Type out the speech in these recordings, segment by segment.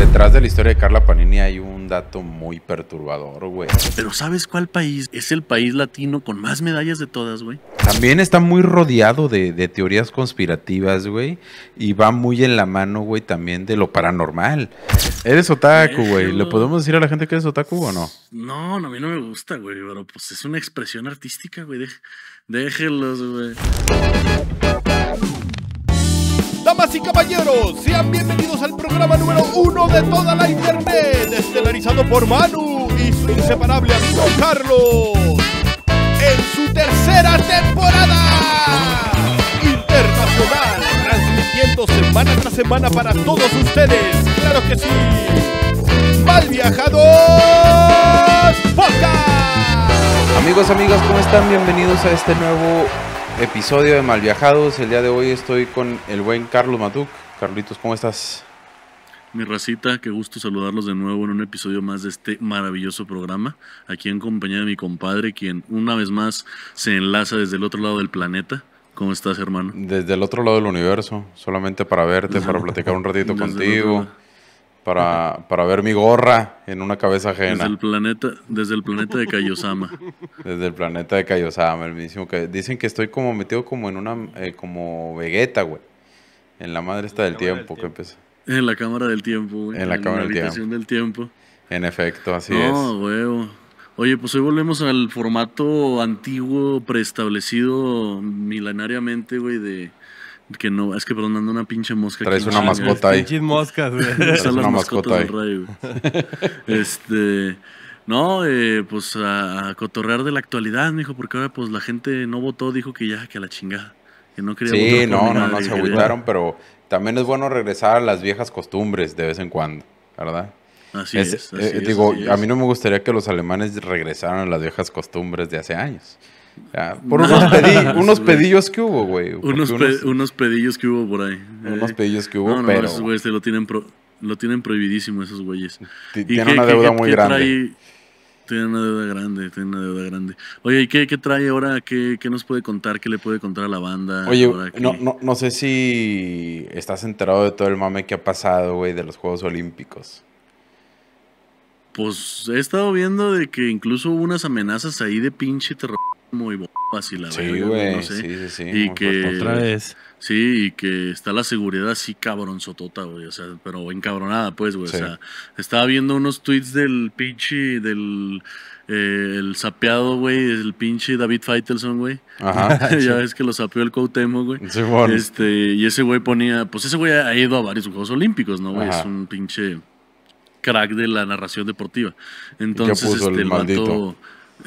Detrás de la historia de Carla Panini hay un dato muy perturbador, güey. Pero ¿sabes cuál país es el país latino con más medallas de todas, güey? También está muy rodeado de, teorías conspirativas, güey. Y va muy en la mano, güey, también de lo paranormal. Eres otaku, güey. ¿Le podemos decir a la gente que eres otaku o no? No, a mí no me gusta, güey. Pero pues es una expresión artística, güey. Déjelos, güey y caballeros, sean bienvenidos al programa número uno de toda la internet, estelarizado por Manu y su inseparable amigo Carlos, en su tercera temporada internacional, transmitiendo semana tras semana para todos ustedes, claro que sí, mal viajados, podcast. Amigos, amigas, ¿cómo están? Bienvenidos a este nuevo episodio de Malviajados. El día de hoy estoy con el buen Carlos Matuc. Carlitos, ¿cómo estás? Mi racita, qué gusto saludarlos de nuevo en un episodio más de este maravilloso programa, aquí en compañía de mi compadre, quien una vez más se enlaza desde el otro lado del planeta. ¿Cómo estás, hermano? Desde el otro lado del universo, solamente para verte, para platicar un ratito contigo para, para ver mi gorra en una cabeza ajena. Desde el planeta, desde el planeta de Kaiosama. Desde el planeta de Kaiosama, el mismo que dicen que estoy como metido como en una eh, como Vegeta, güey. En la madre está del tiempo, qué empezó En la cámara del tiempo, güey. En la en cámara del, tiempo. En efecto, así es. No, huevo. Oye, pues hoy volvemos al formato antiguo, preestablecido milenariamente, güey, de, que no, es que perdón, anda una pinche mosca. Traes una mascota ahí. Pinches moscas, güey. una mascota este. No, eh, pues a, cotorrear de la actualidad, mijo, porque ahora pues la gente no votó, dijo que ya, que a la chingada. Que no quería sí, votar. Sí, no, no, no, se agüitaron, pero también es bueno regresar a las viejas costumbres de vez en cuando, ¿verdad? Así es. Eh, así es digo, a mí no me gustaría que los alemanes regresaran a las viejas costumbres de hace años. Ah, por unos, pedillos que hubo, güey. Unos, pedillos que hubo por ahí. Unos eh, pedillos que hubo, no, no, pero... Esos güeyes lo tienen, lo tienen prohibidísimo, esos güeyes. tienen una deuda muy grande. Tienen una deuda grande, tienen una deuda grande. Oye, ¿y qué, trae ahora? ¿Qué, nos puede contar? ¿Qué le puede contar a la banda? Oye, no, no sé si estás enterado de todo el mame que ha pasado, güey, de los Juegos Olímpicos. Pues he estado viendo de que incluso hubo unas amenazas ahí de pinche terror muy fácil y la sí, no sé. Y que, otra vez. Sí, y que está la seguridad así cabronzotota, güey. O sea, pero encabronada, pues, güey. O sea, estaba viendo unos tweets del pinche, del eh, el sapeado, güey, el pinche David Faitelson, güey. Ajá. ya ves que lo sapeó el Coutemo, güey. Este, y ese güey ponía, pues ese güey ha ido a varios Juegos Olímpicos, ¿no, güey? Es un pinche crack de la narración deportiva. Entonces, este, el,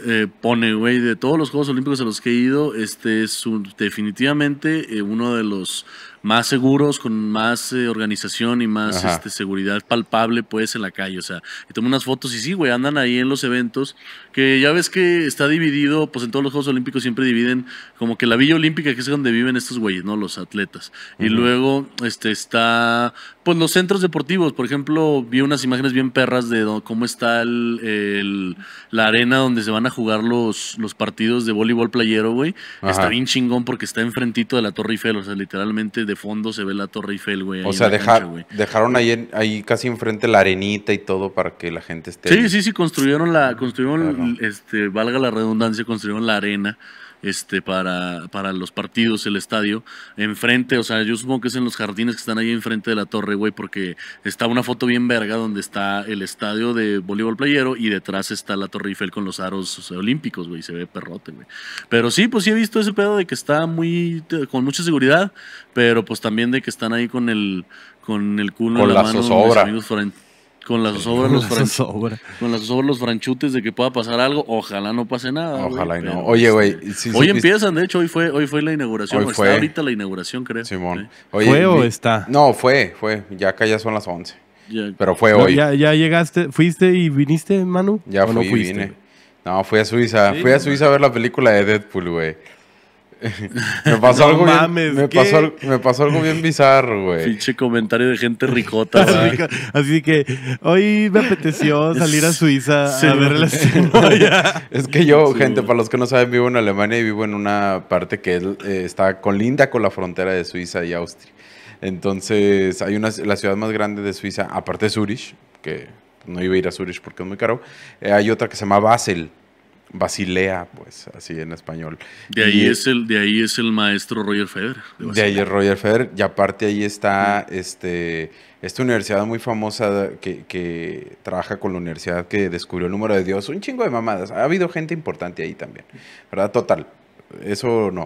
eh, pone, güey, de todos los Juegos Olímpicos a los que he ido, este es un, definitivamente eh, uno de los más seguros, con más eh, organización y más este, seguridad palpable, pues, en la calle. O sea, y tomo unas fotos y sí, güey, andan ahí en los eventos, que ya ves que está dividido, pues en todos los Juegos Olímpicos siempre dividen como que la Villa Olímpica, que es donde viven estos güeyes, ¿no? Los atletas. Y luego este, está, pues, los centros deportivos. Por ejemplo, vi unas imágenes bien perras de cómo está la arena donde se van a jugar los, los partidos de voleibol playero, güey. Está bien chingón porque está enfrentito de la Torre Eiffel, o sea, literalmente de de fondo se ve la Torre Eiffel, güey. O sea, dejaron ahí, ahí casi enfrente la arenita y todo para que la gente esté. Sí, sí, sí, construyeron la, construyeron, este, valga la redundancia, construyeron la arena este, para, para los partidos, el estadio, enfrente, o sea, yo supongo que es en los jardines que están ahí enfrente de la torre, güey, porque está una foto bien verga donde está el estadio de voleibol playero y detrás está la Torre Eiffel con los aros olímpicos, güey, se ve perrote, güey. Pero sí, pues sí he visto ese pedo de que está muy, con mucha seguridad, pero pues también de que están ahí con el, con el culo en la, mano, con las sobras, los, Con las los franchutes de que pueda pasar algo. Ojalá no pase nada. Ojalá y no. Oye, güey. Este, hoy empiezan, de hecho, hoy fue, hoy fue la inauguración. fue. ahorita la inauguración, creo. Simón. ¿Fue o está? No, fue, fue. Ya acá ya son las 11. Pero fue hoy. Ya, llegaste, fuiste y viniste, Manu? Ya no fuiste? No, fui a Suiza. fui a Suiza a ver la película de Deadpool, güey me pasó algo bien, me pasó, bien bizarro, güey. Pinche comentario de gente ricota, güey. Así que hoy me apeteció salir a Suiza Es que yo, gente, para los que no saben, vivo en Alemania y vivo en una parte que eh, está está linda con la frontera de Suiza y Austria. Entonces, hay una, la ciudad más grande de Suiza, aparte de Zurich, que no iba a ir a Zurich porque es muy caro, eh, hay otra que se llama Basel Basilea, pues así en español. De ahí, es, el, de ahí es el maestro Roger Federer. De, ahí es Roger Federer, y aparte ahí está este, esta universidad muy famosa que, trabaja con la universidad que descubrió el número de Dios, un chingo de mamadas. Ha habido gente importante ahí también, ¿verdad? Total. Eso no.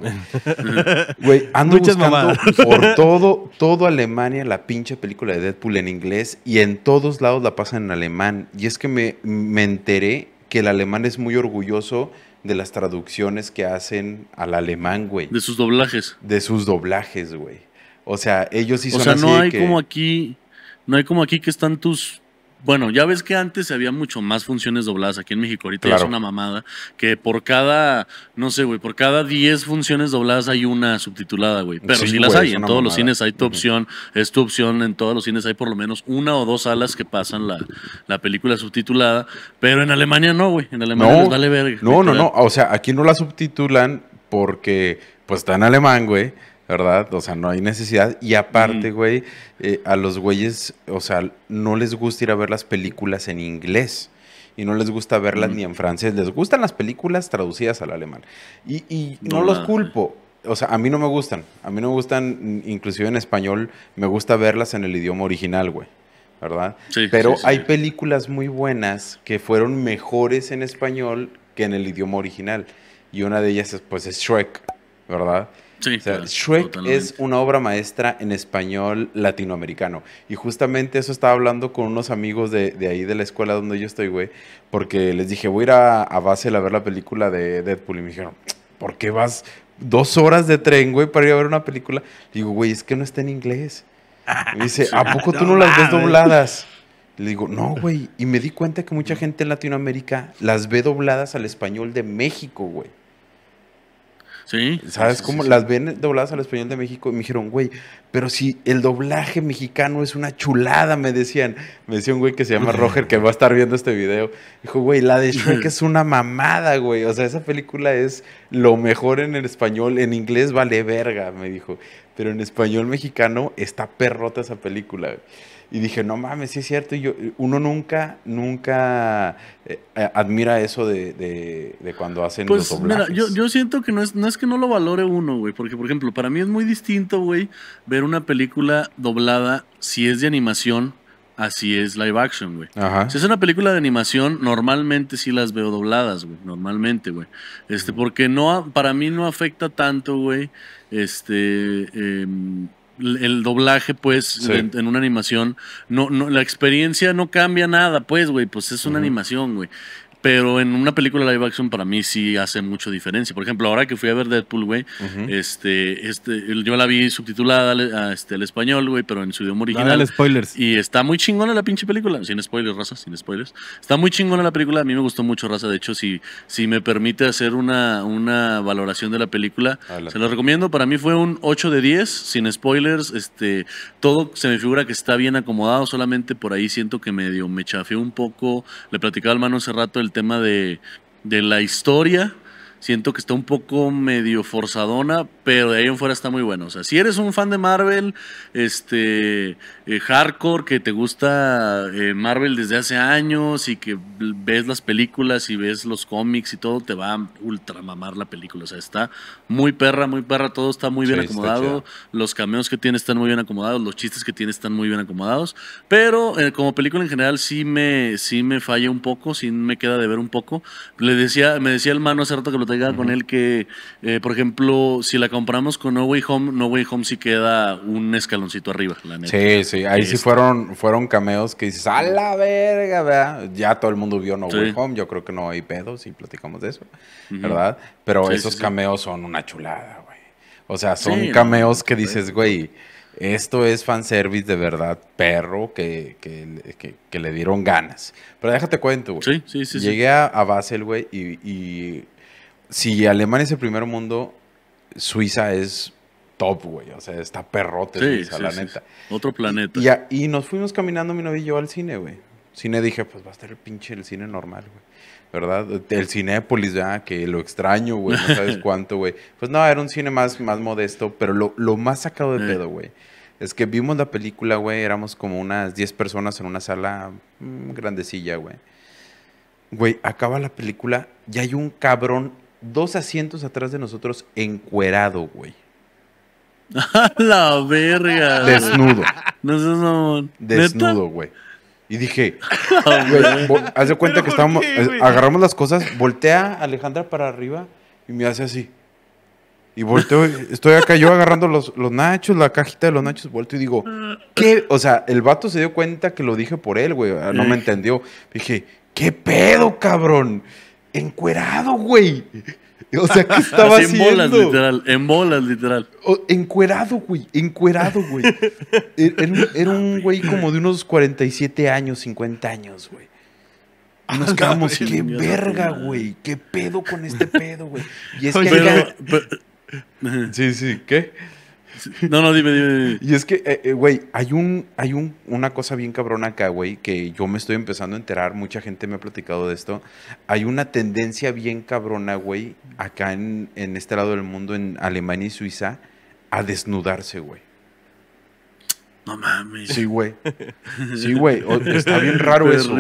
Güey, ando buscando por todo, todo Alemania la pinche película de Deadpool en inglés y en todos lados la pasan en alemán. Y es que me, me enteré que el alemán es muy orgulloso de las traducciones que hacen al alemán, güey. De sus doblajes. De sus doblajes, güey. O sea, ellos sí o sea, no hay como aquí, no hay como aquí que están tus bueno, ya ves que antes había mucho más funciones dobladas aquí en México. Ahorita es una mamada que por cada, no sé, güey, por cada 10 funciones dobladas hay una subtitulada, güey. Pero sí, las hay. En todos los cines hay tu opción, es tu opción. En todos los cines hay por lo menos una o dos salas que pasan la, película subtitulada. Pero en Alemania no, güey. En Alemania no, verga. No, no, no. O sea, aquí no la subtitulan porque pues está en alemán, güey ¿verdad? O sea, no hay necesidad. Y aparte, güey, eh, a los güeyes, o sea, no les gusta ir a ver las películas en inglés. Y no les gusta verlas ni en francés. Les gustan las películas traducidas al alemán. Y, no, los ah. culpo o sea, a mí no me gustan. A mí no me gustan, mm, inclusive en español, me gusta verlas en el idioma original, güey. ¿Verdad? Pero hay películas muy buenas que fueron mejores en español que en el idioma original. Y una de ellas, es, pues, es Shrek, ¿verdad? Shrek es una obra maestra en español latinoamericano. Y justamente eso estaba hablando con unos amigos de, ahí de la escuela donde yo estoy, güey. Porque les dije, voy a ir a, Basel a ver la película de Deadpool. Y me dijeron, ¿por qué vas dos horas de tren, güey, para ir a ver una película? Y digo, güey, es que no está en inglés. Y ah, me dice, ¿a poco tú no las ves dobladas? Le digo, no, güey. Y me di cuenta que mucha gente en Latinoamérica las ve dobladas al español de México, güey. Sí. ¿Sabes cómo? Las ven dobladas al español de México y me dijeron, güey, pero si el doblaje mexicano es una chulada, me decían. Me decía un güey que se llama Roger que va a estar viendo este video. Dijo, güey, la de Shrek es una mamada, güey. O sea, esa película es lo mejor en el español. En inglés vale verga, me dijo. Pero en español mexicano está perrota esa película, güey y dije, no mames, sí es cierto. Y yo, uno nunca, nunca eh, eh, admira eso de, de, cuando hacen pues, los doblajes. Mira, yo, siento que no es, no es que no lo valore uno, güey. Porque, por ejemplo, para mí es muy distinto, güey, ver una película doblada si es de animación así es live action, güey. Si es una película de animación, normalmente sí las veo dobladas, güey. Normalmente, güey. Este, porque no, para mí no afecta tanto, güey. Este, em, el doblaje, pues, en, una animación, no, no, la experiencia no cambia nada, pues, güey, pues es una animación, güey. Pero en una película live action para mí sí hace mucho diferencia. Por ejemplo, ahora que fui a ver Deadpool, güey, este, este, yo la vi subtitulada este, al, español, güey, pero en su idioma original. spoilers. Y está muy chingona la pinche película. Sin spoilers, raza, sin spoilers. Está muy chingona la película. A mí me gustó mucho, raza. De hecho, si, si me permite hacer una, una valoración de la película, se lo recomiendo. Para mí fue un 8 de 10, sin spoilers. Este, todo se me figura que está bien acomodado. Solamente por ahí siento que medio me chafé un poco. Le platicaba al mano hace rato tema de, la historia. Siento que está un poco medio forzadona, pero de ahí en fuera está muy bueno. O sea, si eres un fan de Marvel, este, eh, hardcore, que te gusta eh, Marvel desde hace años y que ves las películas y ves los cómics y todo, te va a ultramamar la película. O sea, está muy perra, muy perra, todo está muy bien acomodado. Los cameos que tiene están muy bien acomodados, los chistes que tiene están muy bien acomodados. Pero eh, como película en general sí me, sí me falla un poco, sí me queda de ver un poco. Le decía, me decía el mano hace rato que lo tenga con él que, por ejemplo, si la compramos con No Way Home, No Way Home sí queda un escaloncito arriba, la neta. Sí, sí ahí sí fueron, fueron cameos que dices, a la verga, ¿verdad? Ya todo el mundo vio No Home, yo creo que no hay pedo si platicamos de eso, ¿verdad? Pero esos cameos son una chulada, güey. O sea, son cameos que dices, güey, esto es fanservice de verdad, perro, que, le dieron ganas. Pero déjate cuento, güey. Sí, sí, sí. Llegué a, Basel, güey, y, y si Alemania es el primer mundo, Suiza es top, güey. O sea, está perrote, sí, Otro planeta. Y, y, nos fuimos caminando, mi novio y yo, al cine, güey. Cine dije, pues va a estar el pinche el cine normal, güey. ¿Verdad? El Cinépolis, ya, que lo extraño, güey, no sabes cuánto, güey. Pues no, era un cine más, más modesto, pero lo, más sacado de eh. pedo, güey. Es que vimos la película, güey, éramos como unas 10 personas en una sala mm, grandecilla, güey. Güey, acaba la película y hay un cabrón dos asientos atrás de nosotros encuerado, güey. A la verga. Desnudo. No sé Desnudo, güey. Y dije, ah, güey, cuenta que estábamos, eh, agarramos las cosas, voltea Alejandra para arriba y me hace así. Y volteo, estoy acá yo agarrando los, nachos, la cajita de los nachos, Vuelto y digo, ¿qué? O sea, el vato se dio cuenta que lo dije por él, güey, ah, no me entendió. Dije, ¿qué pedo, cabrón? Encuerado, güey. O sea, ¿qué estaba haciendo? En bolas, literal. En bolas, literal. encuerado, güey. Encuerado, güey. Er, era, un, güey como de unos 47 años, 50 años, güey. Y nos quedamos, qué verga, pues, güey. ¿Qué pedo con este pedo, güey? Y es que. sí, sí, ¿qué? No, no, dime, dime. dime. Y es que, eh, eh, güey, hay, un, hay un, una cosa bien cabrona acá, güey, que yo me estoy empezando a enterar. Mucha gente me ha platicado de esto. Hay una tendencia bien cabrona, güey, acá en, este lado del mundo, en Alemania y Suiza, a desnudarse, güey. No mames. Sí, güey. Sí, güey. Está bien raro eso.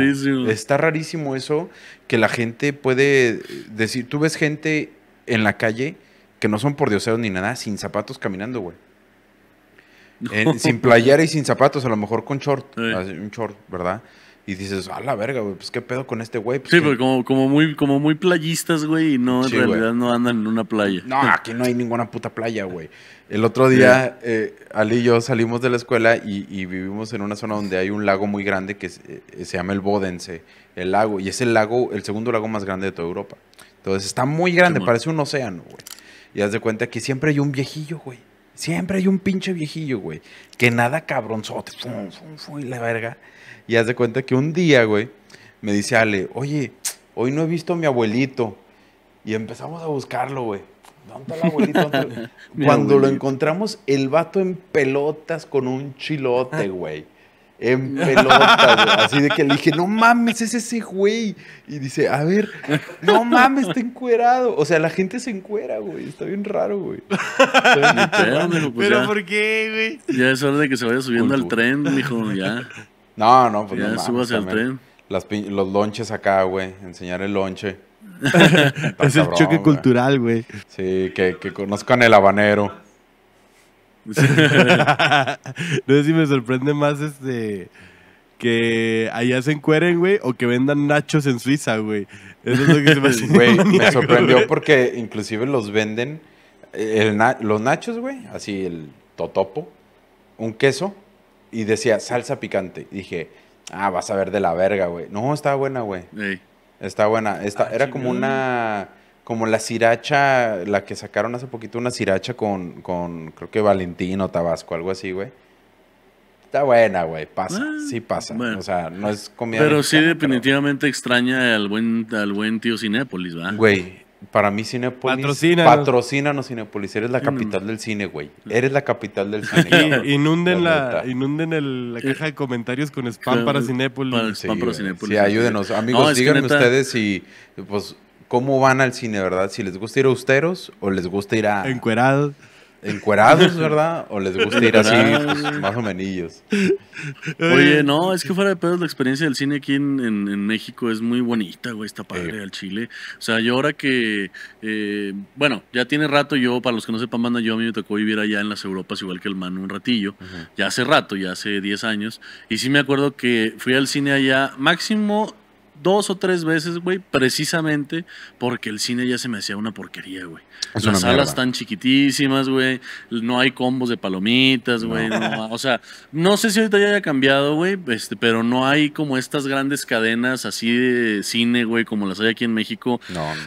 Está rarísimo eso que la gente puede decir. Tú ves gente en la calle que no son por ni nada, sin zapatos caminando, güey sin playera y sin zapatos, a lo mejor con short, un short, ¿verdad? Y dices, a la verga, pues qué pedo con este güey. Pues, sí, pero como, muy, como muy playistas, güey, y no, en realidad no andan en una playa. No, aquí no hay ninguna puta playa, güey. El otro día, eh, Ali y yo salimos de la escuela y, vivimos en una zona donde hay un lago muy grande que eh, se llama el Bodense, el lago, y es el lago, el segundo lago más grande de toda Europa. Entonces está muy grande, parece un océano, güey. Y haz de cuenta que siempre hay un viejillo, güey Siempre hay un pinche viejillo, güey, que nada cabronzote, fum, fum, fum, la verga. Y hace cuenta que un día, güey, me dice Ale, oye, hoy no he visto a mi abuelito. Y empezamos a buscarlo, güey. ¿Dónde está el abuelito? Cuando lo encontramos, el vato en pelotas con un chilote, güey en güey, así de que le dije, no mames, es ese güey. Y dice, a ver, no mames, está encuerado. O sea, la gente se encuera, güey. Está bien raro, güey. Pues Pero, ¿por qué, güey? Ya es hora de que se vaya subiendo al tren, mijo, ya. No, no, pues ya no. Subas al tren. los lonches acá, güey. Enseñar el lonche. es el choque cultural, güey. Sí, que, que conozcan el habanero no sé si me sorprende más este que allá se encueren, güey, o que vendan nachos en Suiza, güey. Eso es lo que se me Güey, me sorprendió porque inclusive los venden eh, los nachos, güey, así el totopo, un queso y decía salsa picante. dije, ah, vas a ver de la verga, güey. No, está buena, güey. Está buena. Está, ah, era como una como la siracha, la que sacaron hace poquito, una siracha con, creo que Valentino, Tabasco, algo así, güey. Está buena, güey, pasa, ah, sí pasa. O sea, no es comida. Pero sí, definitivamente extraña al buen, al buen tío Cinépolis, ¿verdad? Güey, para mí Cinépolis. Patrocina Patrocínanos Cinépolis. Eres la capital del cine, güey. Eres la capital del cine. inunden la, el, la eh, caja de comentarios con spam para Cinépolis. Para spam para Cinépolis. Sí, ayúdenos. Amigos, díganme ustedes si pues cómo van al cine, ¿verdad? Si les gusta ir a austeros o les gusta ir a... Encuerados. Encuerados, ¿verdad? O les gusta ir así, pues, más o menos. Oye, no, es que fuera de pedos, la experiencia del cine aquí en, México es muy bonita, güey, está padre al Chile. O sea, yo ahora que, eh, bueno, ya tiene rato yo, para los que no sepan, manda, yo a mí me tocó vivir allá en las Europas, igual que el man un ratillo, ya hace rato, ya hace 10 años. Y sí me acuerdo que fui al cine allá, máximo dos o tres veces, güey, precisamente porque el cine ya se me hacía una porquería, güey. Las salas están chiquitísimas, güey. No hay combos de palomitas, güey. o sea, no sé si ahorita ya haya cambiado, güey, este, pero no hay como estas grandes cadenas así de cine, güey, como las hay aquí en México,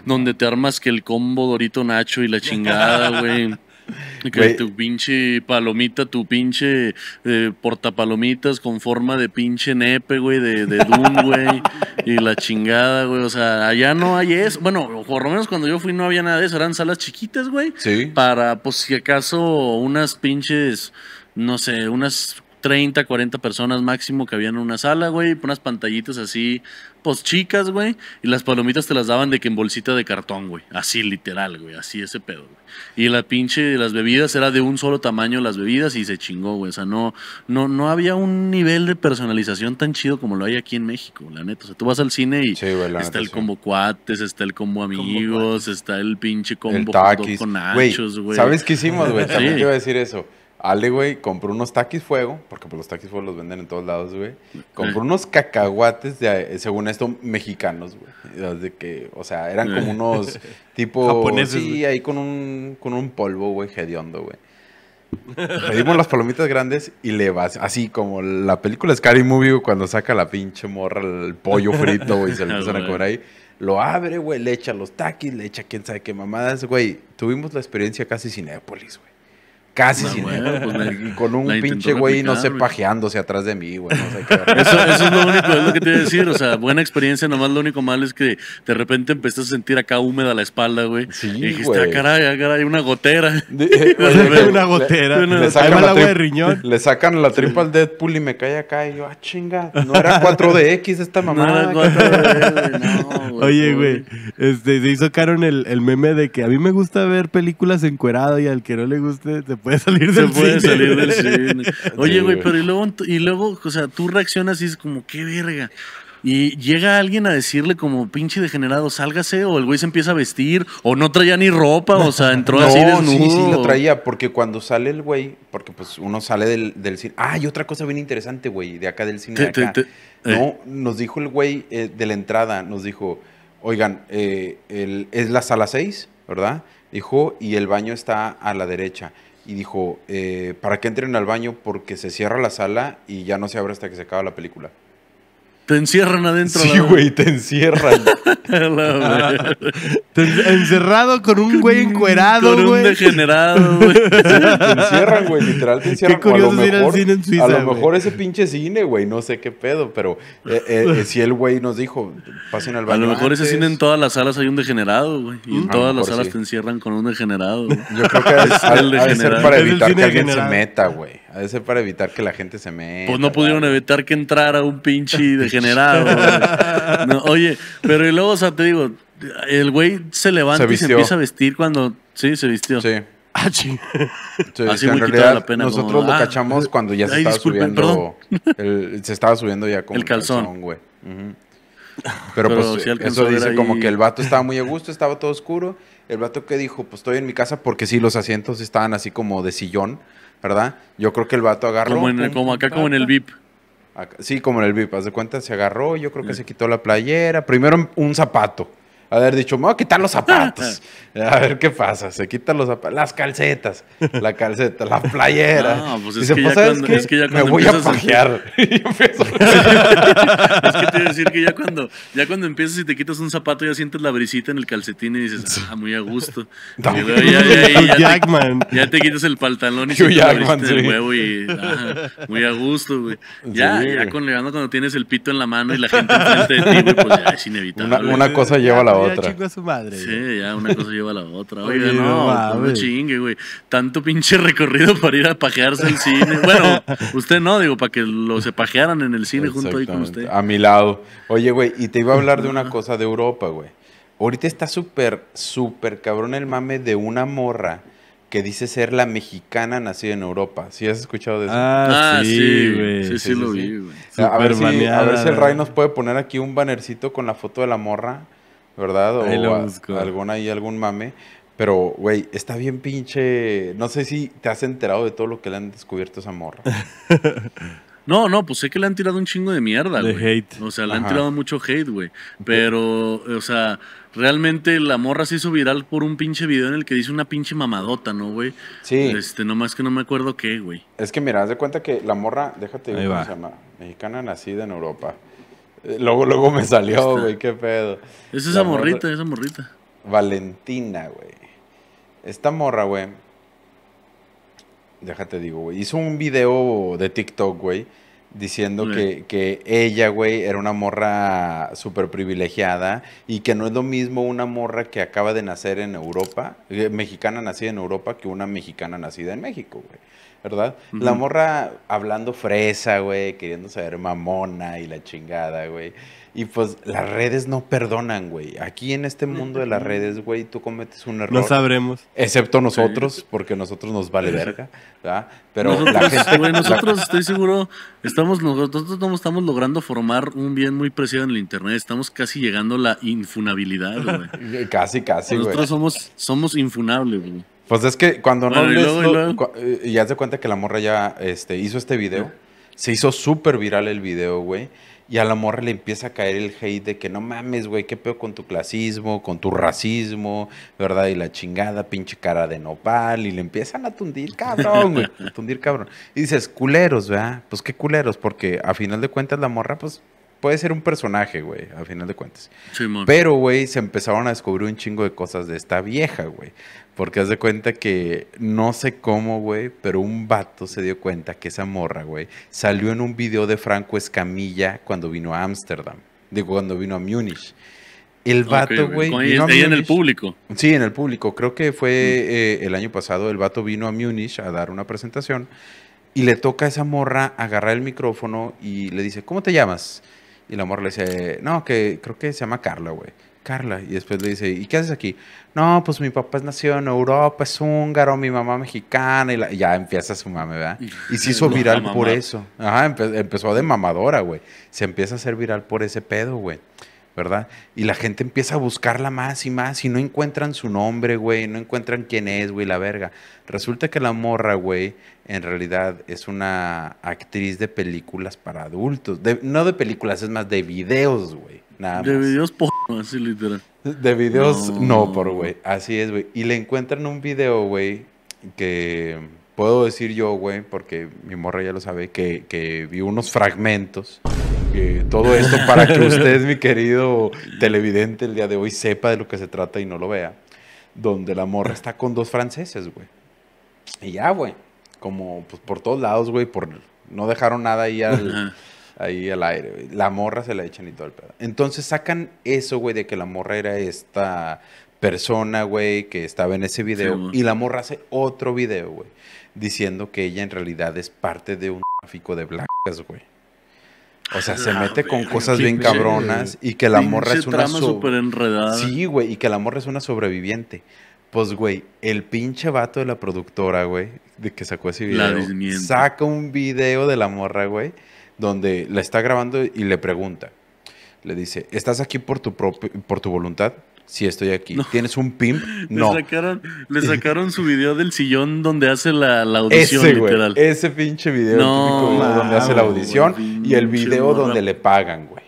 donde te armas que el combo Dorito Nacho y la chingada, güey. tu pinche palomita, tu pinche eh, portapalomitas con forma de pinche nepe, güey, de, de güey. y la chingada, güey. O sea, allá no hay eso. Bueno, por lo menos cuando yo fui no había nada de eso. Eran salas chiquitas, güey. Para, pues, si acaso, unas pinches, no sé, unas 30, 40 personas máximo que había en una sala, güey, unas pantallitas así, pues chicas, güey, y las palomitas te las daban de que en bolsita de cartón, güey, así literal, güey, así ese pedo, güey. Y la pinche las bebidas era de un solo tamaño las bebidas y se chingó, güey, o sea, no no no había un nivel de personalización tan chido como lo hay aquí en México, la neta, o sea, tú vas al cine y está el combo cuates, está el combo amigos, está el pinche combo con nachos, güey. ¿Sabes qué hicimos, güey? También te iba a decir eso Ale, güey, compró unos taquis fuego, porque pues, los taquis fuego los venden en todos lados, güey. Compró unos cacahuates, de, eh, según esto, mexicanos, güey. De que, o sea, eran como unos tipo... Japoneses. ahí con un, con un polvo, güey, hediondo, güey. Pedimos las palomitas grandes y le vas así como la película Scary Movie cuando saca la pinche morra el pollo frito, güey, y se lo empiezan a ah, comer ahí. Lo abre, güey, le echa los taquis, le echa quién sabe qué mamadas, güey. Tuvimos la experiencia casi Cinépolis, güey. Casi sin pues con un pinche güey, no sé, pajeándose atrás de mí, güey. No sé qué eso, es lo único, es lo que te iba a decir. O sea, buena experiencia, nomás lo único mal es que de repente empezaste a sentir acá húmeda la espalda, güey. Sí, y dijiste, Ah, caray, ah, una gotera. Eh, una gotera. Le, sacan la de riñón. le, sacan la tripa al Deadpool y me cae acá y yo, ah, chinga, no era 4DX esta mamada. No Oye, güey, este, se hizo caro el, el meme de que a mí me gusta ver películas encuerado y al que no le guste, te Oye, güey, pero y luego, o sea, tú reaccionas y es como, qué verga. Y llega alguien a decirle como pinche degenerado, sálgase, o el güey se empieza a vestir, o no traía ni ropa, o sea, entró así desnudo. Sí, sí, lo traía, porque cuando sale el güey, porque pues uno sale del, del cine. Ah, y otra cosa bien interesante, güey, de acá del cine. Eh. no, nos dijo el güey eh, de la entrada, nos dijo, oigan, eh, es la sala 6, ¿verdad? Dijo, y el baño está a la derecha y dijo, eh, ¿para que entren al baño? Porque se cierra la sala y ya no se abre hasta que se acaba la película. Te encierran adentro. Sí, güey, te encierran. encerrado con un güey encuerado, güey. Con un degenerado, güey. te encierran, güey, literal te encierran. Qué curioso cine en A lo mejor ese pinche cine, güey, no sé qué pedo, pero eh, eh, eh, si el güey nos dijo, pasen al baño A lo mejor ese cine en todas las salas hay un degenerado, güey. Y en todas las salas te encierran con un degenerado. Yo creo que es, al, ser para evitar que alguien se meta, güey. A ese para evitar que la gente se me. Pues no pudieron evitar que entrara un pinche degenerado. oye, pero y luego, o sea, te digo, el güey se levanta y se empieza a vestir cuando. Sí, se vistió. Sí. Ah, sí. Así muy la pena. Nosotros lo ah, cachamos cuando ya se estaba subiendo. se estaba subiendo ya como. El calzón. güey. Pero, pues eso dice como que el vato estaba muy a gusto, estaba todo oscuro. El vato que dijo, pues estoy en mi casa porque sí, los asientos estaban así como de sillón. ¿verdad? Yo creo que el vato agarró. Como, en como acá, como en el VIP. sí, como en el VIP. Haz de cuenta, se agarró, yo creo que se quitó la playera. Primero un zapato haber dicho, me voy a quitar los zapatos. A ver qué pasa. Se quitan los zapatos, las calcetas, la calceta, la playera. No, pues es, que ya cuando, es me a pajear. es que te voy a decir que ya cuando, ya cuando empiezas y te quitas un zapato, ya sientes la brisita en el calcetín y dices, ah, muy a gusto. ya, te, quitas el pantalón y te la brisita sí. huevo y ah, muy a gusto, güey. Ya, ya cuando tienes el pito en la mano y la gente enfrente de ti, pues ya es inevitable. Una, cosa lleva a la su madre. Sí, ya una cosa lleva a la otra. Oiga, no, no chingue, güey. Tanto pinche recorrido para ir a pajearse al cine. Bueno, usted no, digo, para que lo se pajearan en el cine junto ahí con usted. A mi lado. Oye, güey, y te iba a hablar de una cosa de Europa, güey. Ahorita está súper, súper cabrón el mame de una morra que dice ser la mexicana nacida en Europa. Si has escuchado de eso? Ah, ah sí, güey. Sí sí, lo vi, güey. A, si, a, ver si el Ray nos puede poner aquí un bannercito con la foto de la morra. ¿verdad? O alguna algún mame. Pero, güey, está bien pinche. No sé si te has enterado de todo lo que le han descubierto a esa morra. No, no, pues sé que le han tirado un chingo de mierda, güey. De hate. O sea, le han tirado mucho hate, güey. Pero, o sea, realmente la morra se hizo viral por un pinche video en el que dice una pinche mamadota, ¿no, güey? Sí. Este, nomás que no me acuerdo qué, güey. Es que mira, haz de cuenta que la morra, déjate ver cómo se llama, mexicana nacida en Europa. Eh, luego, luego me salió, este, güey, qué pedo. Es esa morrita, esa morrita. Valentina, güey. Esta morra, güey. Déjate digo, güey. Hizo un video de TikTok, güey. Diciendo que, que, ella, güey, era una morra súper privilegiada y que no es lo mismo una morra que acaba de nacer en Europa, eh, mexicana nacida en Europa, que una mexicana nacida en México, güey. ¿verdad? La morra hablando fresa, güey, queriendo saber mamona y la chingada, güey. Y pues las redes no perdonan, güey. Aquí en este mundo de las redes, güey, tú cometes un error. no sabremos. Excepto nosotros, porque nosotros nos vale verga, ¿verdad? Pero nosotros, la gente, güey, nosotros estoy seguro, estamos, nosotros estamos logrando formar un bien muy preciado en el Internet. Estamos casi llegando a la infunabilidad, güey. casi, casi, nosotros güey. Nosotros somos, somos infunables, güey. Pues es que cuando no y, eh, de cuenta que la morra ya este, hizo este video. Se hizo súper viral el video, güey. Y a la morra le empieza a caer el hate de que no mames, güey, qué peor con tu clasismo, con tu racismo, ¿verdad? Y la chingada, pinche cara de nopal. Y le empiezan a tundir, cabrón, güey. A tundir, cabrón. Y dices, culeros, ¿verdad? Pues qué culeros, porque a final de cuentas la morra, pues puede ser un personaje, güey, al final de cuentas. Pero, güey, se empezaron a descubrir un chingo de cosas de esta vieja, güey. Porque haz de cuenta que no sé cómo, güey, pero un vato se dio cuenta que esa morra, güey, salió en un video de Franco Escamilla cuando vino a Ámsterdam. Digo, cuando vino a Múnich. El vato, güey. en el público. Sí, en el público. Creo que fue mm. eh, el año pasado. El vato vino a Múnich a dar una presentación y le toca a esa morra agarrar el micrófono y le dice: ¿Cómo te llamas? Y la amor le dice, no, que creo que se llama Carla, güey. Carla. Y después le dice, ¿y qué haces aquí? No, pues mi papá es nacido en Europa, es húngaro, mi mamá mexicana. Y, ya empieza su mame, ¿verdad? Y se hizo viral por eso. Ajá, empezó de mamadora, güey. Se empieza a hacer viral por ese pedo, güey. ¿verdad? Y la gente empieza a buscarla más y más y no encuentran su nombre, güey, no encuentran quién es, güey, la verga. Resulta que la morra, güey, en realidad es una actriz de películas para adultos. no de películas, es más de videos, güey. de videos por así literal. De videos no, por güey. Así es, güey. Y le encuentran un video, güey, que puedo decir yo, güey, porque mi morra ya lo sabe, que, que vi unos fragmentos. Eh, todo esto para que usted, mi querido televidente, el día de hoy sepa de lo que se trata y no lo vea. Donde la morra está con dos franceses, güey. Y ya, güey. Como pues, por todos lados, güey. Por, no dejaron nada ahí al, ahí al aire. La morra se la echan y todo el pedo. Entonces sacan eso, güey, de que la morra era esta persona, güey, que estaba en ese video. y la morra hace otro video, güey, diciendo que ella en realidad es parte de un tráfico de blancas, güey. O sea, se mete con cosas bien cabronas y que la morra es una. Sí, güey, y que la morra es una sobreviviente. Pues, güey, el pinche vato de la productora, güey, de que sacó ese video, saca un video de la morra, güey, donde la está grabando y le pregunta. Le dice, ¿estás aquí por tu, por tu voluntad? Si estoy aquí. ¿Tienes un pimp? No. Le sacaron, su video del sillón donde hace la, audición, literal. ese pinche video donde hace la audición y el video donde le pagan, güey.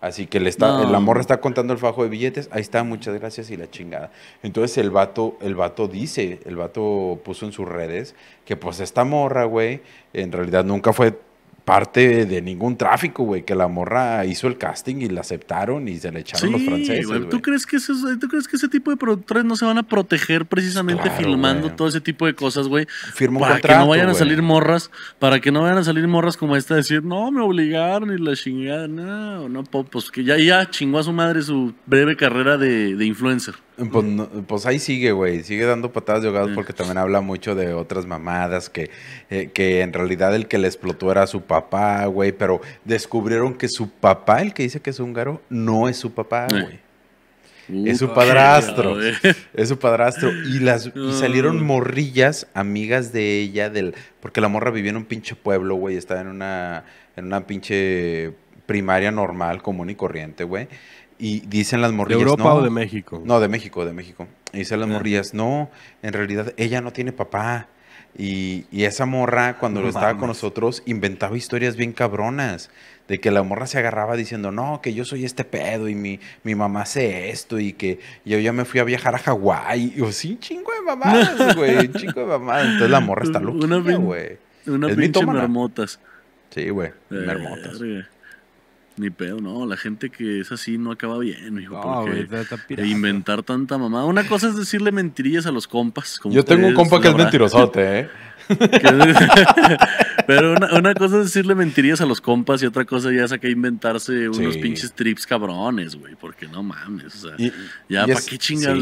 Así que le está, la morra está contando el fajo de billetes, ahí está, muchas gracias y la chingada. Entonces el vato, el vato dice, el vato puso en sus redes que pues esta morra, güey, en realidad nunca fue parte de ningún tráfico, güey, que la morra hizo el casting y la aceptaron y se le echaron los franceses. Güey. ¿Tú, crees que eh, ¿Tú crees que ese tipo de productores no se van a proteger precisamente filmando todo ese tipo de cosas, güey? para que no vayan a salir morras, para que no vayan a salir morras como esta, decir, no, me obligaron y la chingada, no, no, pues que ya, ya chingó a su madre su breve carrera de, de influencer. Pues, pues, ahí sigue, güey. Sigue dando patadas de hogar porque también habla mucho de otras mamadas que, eh, que en realidad el que le explotó era su papá, güey. Pero descubrieron que su papá, el que dice que es húngaro, no es su papá, eh. güey. es su padrastro. es su padrastro. Y, las, salieron morrillas, amigas de ella, del, porque la morra vivía en un pinche pueblo, güey. Estaba en una, en una pinche primaria normal, común y corriente, güey. Y dicen las morrillas. ¿De Europa o de México? No, de México, de México. Y dicen las ah. morrillas, no, en realidad ella no tiene papá. Y, y esa morra, cuando estaba con nosotros, inventaba historias bien cabronas. De que la morra se agarraba diciendo, no, que yo soy este pedo y mi, mi mamá hace esto y que yo ya me fui a viajar a Hawái. Y yo, sí, chingo de mamadas, güey, chingo de mamás. Entonces la morra está loca, güey. Una, una pinche mermotas. Sí, güey, eh, mermotas. Ni pedo, no. La gente que es así no acaba bien, hijo. porque de inventar tanta mamá. Una cosa es decirle mentirillas a los compas. Como Yo tengo un compa que es mentirosote, ¿eh? Pero una, cosa es decirle mentirías a los compas y otra cosa ya es inventarse unos pinches trips cabrones, güey, porque no mames, o sea, ya para qué chingas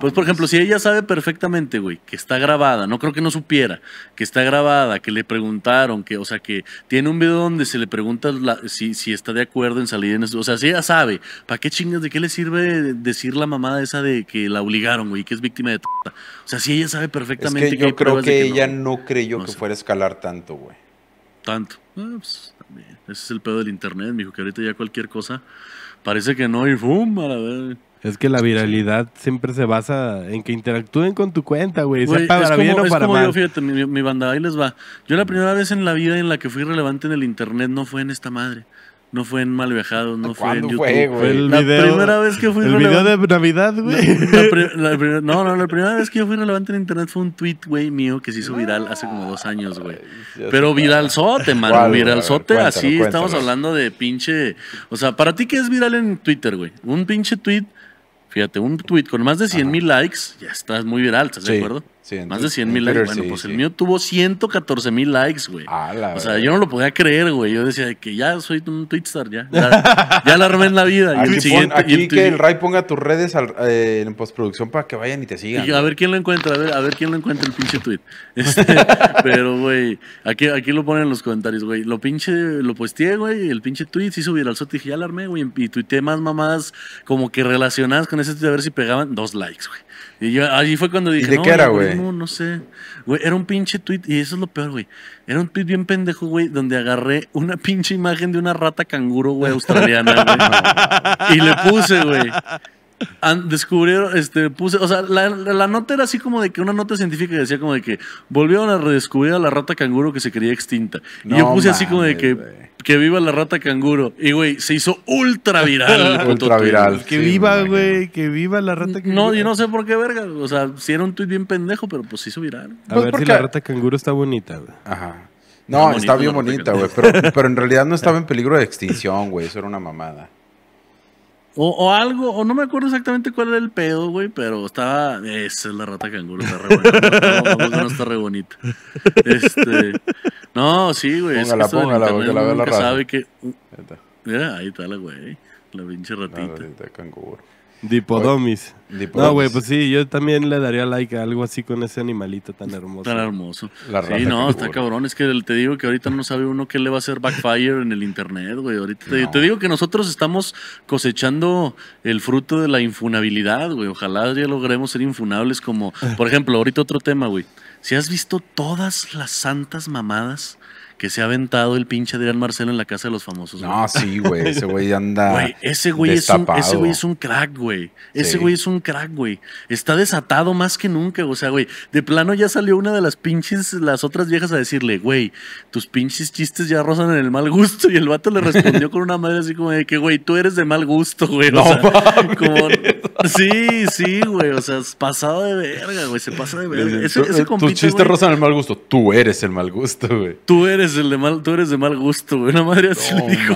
pues por ejemplo, si ella sabe perfectamente, güey, que está grabada, no creo que no supiera, que está grabada, que le preguntaron, que, o sea, que tiene un video donde se le pregunta si, está de acuerdo en salir en eso o sea, si ella sabe, ¿para qué chingas, de qué le sirve decir la mamada esa de que la obligaron, güey, que es víctima de t o sea, si ella sabe perfectamente que, yo creo que, ella no creyó que fuera a escalar tanto, güey. Tanto. Ah, pues, Ese es el pedo del internet, mijo, que ahorita ya cualquier cosa parece que no y ¡fum! A ver Es que la viralidad siempre se basa en que interactúen con tu cuenta, güey. para como, para Yo, fíjate, mi, mi, banda, ahí les va. Yo la primera vez en la vida en la que fui relevante en el internet no fue en esta madre. No fue en Mal no fue en YouTube. Fue, fue el la primera vez que fui El video de Navidad, güey. La, no, no, la primera vez que yo fui relevante en internet fue un tweet, güey, mío, que se hizo viral hace como dos años, güey. Pero viralzote, mano. Viralzote, así. Estamos hablando de pinche. O sea, para ti, ¿qué es viral en Twitter, güey? Un pinche tweet. Fíjate, un tweet con más de 100 mil likes, ya estás muy viral, ¿estás sí. de acuerdo? más de 100 mil likes. Bueno, pues el mío tuvo 114 mil likes, güey. o sea, yo no lo podía creer, güey. Yo decía que ya soy un Twitstar, ya. Ya, ya la armé en la vida. Aquí, y el aquí que el Ray ponga tus redes eh, en postproducción para que vayan y te sigan. a ver quién lo encuentra, a ver, a ver quién lo encuentra el pinche tweet. Este, pero, güey, aquí, aquí lo ponen en los comentarios, güey. Lo pinche, lo posteé, güey, el pinche tweet sí subí al y Dije, ya la armé, güey. Y tuiteé más mamadas como que relacionadas con ese tweet a ver si pegaban dos likes, güey. Y yo allí fue cuando dije, no, qué era, güey? No, sé. Güey, era un pinche tuit. y eso es lo peor, güey. Era un tuit bien pendejo, güey, donde agarré una pinche imagen de una rata canguro, güey, australiana, güey. y le puse, güey. descubrieron, este, puse, o sea, la, nota era así como de que una nota científica decía como de que volvieron a redescubrir a la rata canguro que se creía extinta. Y yo puse así como de que que viva la rata canguro. Y, güey, se hizo ultra viral. ultra viral. Que viva, güey. Que viva la rata canguro. No, yo no sé por qué, verga. O sea, si era un tuit bien pendejo, pero pues se hizo viral. A pues ver si la rata canguro está bonita, Ajá. No, está, bien bonita, güey. Pero, pero en realidad no estaba en peligro de extinción, güey. Eso era una mamada. O, o, algo, o no me acuerdo exactamente cuál era el pedo, güey, pero estaba. Esa es la rata canguro, está re bonita. No, no, está re bonita. Este. No, sí, güey. Póngala, es póngala, la veo la rata. sabe que. Ahí está. Mira, ahí está la güey. La pinche ratita. La ratita canguro. Dipodomis. No, güey, pues sí, yo también le daría like a algo así con ese animalito tan hermoso. Tan hermoso. sí, no, está cabrón. Es que te digo que ahorita no sabe uno qué le va a hacer backfire en el internet, güey. Ahorita te, digo que nosotros estamos cosechando el fruto de la infunabilidad, güey. Ojalá ya logremos ser infunables como, por ejemplo, ahorita otro tema, güey. Si has visto todas las santas mamadas que se ha aventado el pinche Adrián Marcelo en la casa de los famosos. No, sí, güey. Ese güey anda. Güey, ese güey, es un, güey es un crack, güey. Ese güey es un crack, güey. Está desatado más que nunca. O sea, güey, de plano ya salió una de las pinches, las otras viejas a decirle, güey, tus pinches chistes ya rozan en el mal gusto. Y el vato le respondió con una madre así como de que, güey, tú eres de mal gusto, güey. no, sea, como... Sí, sí, güey. O sea, es pasado de verga, güey. Se pasa de verga. Ese, ese eh, Tus chistes rozan el mal gusto. Tú eres el mal gusto, güey. Tú eres el de mal, tú eres de mal gusto, güey. Una madre así le dijo.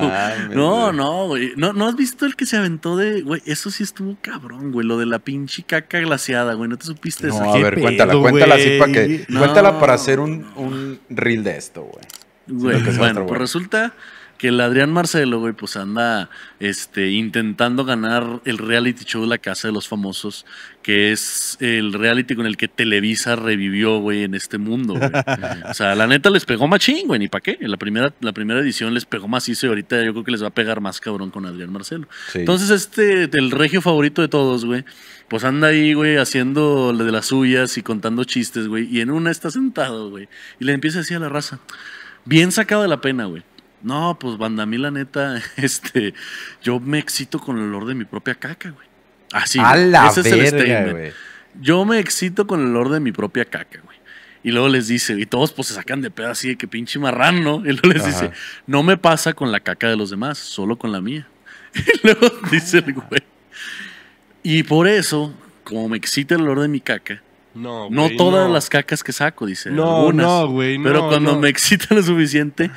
no, no, güey. No, no has visto el que se aventó de, güey, eso sí estuvo cabrón, güey. Lo de la pinche caca glaciada, güey. No te supiste no, eso. A ver, cuéntala, cuéntala así para que. Cuéntala para hacer un, un reel de esto, güey. Güey, bueno, pues resulta que el Adrián Marcelo, güey, pues anda este, intentando ganar el reality show de La Casa de los Famosos, que es el reality con el que Televisa revivió, güey, en este mundo, güey. O sea, la neta les pegó machín, güey, ni para qué. La primera, la primera edición les pegó macizo y ahorita yo creo que les va a pegar más cabrón con Adrián Marcelo. Entonces, este, el regio favorito de todos, güey, pues anda ahí, güey, haciendo de las suyas y contando chistes, güey, y en una está sentado, güey, y le empieza así a la raza. Bien sacado de la pena, güey. No, pues banda, a mí la neta, este, yo me excito con el olor de mi propia caca, güey. Así. Ah, ese es el statement. Güey. Yo me excito con el olor de mi propia caca, güey. Y luego les dice, y todos pues se sacan de pedo así de que pinche marrano. Y luego les dice, no me pasa con la caca de los demás, solo con la mía. Y luego dice el ah. güey. Y por eso, como me excita el olor de mi caca, no, no todas las cacas que saco, dice. No, no, güey. No, pero cuando me excita lo suficiente,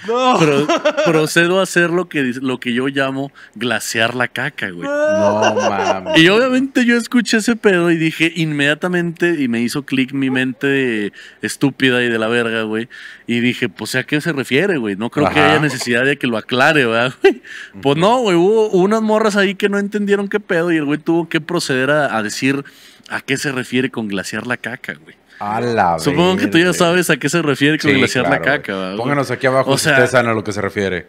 procedo a hacer lo que, lo que yo llamo glaciar la caca, güey. No mames. Y obviamente yo escuché ese pedo y dije inmediatamente, y me hizo clic mi mente estúpida y de la verga, güey. Y dije, pues a qué se refiere, güey. No creo que haya necesidad de que lo aclare, ¿verdad, güey? Pues no, güey. Hubo unas morras ahí que no entendieron qué pedo y el güey tuvo que proceder a decir ¿A qué se refiere con glaciar la caca, güey? A la Supongo que tú ya sabes a qué se refiere con glaciar la caca. güey. Pónganos aquí abajo si ustedes saben a lo que se refiere.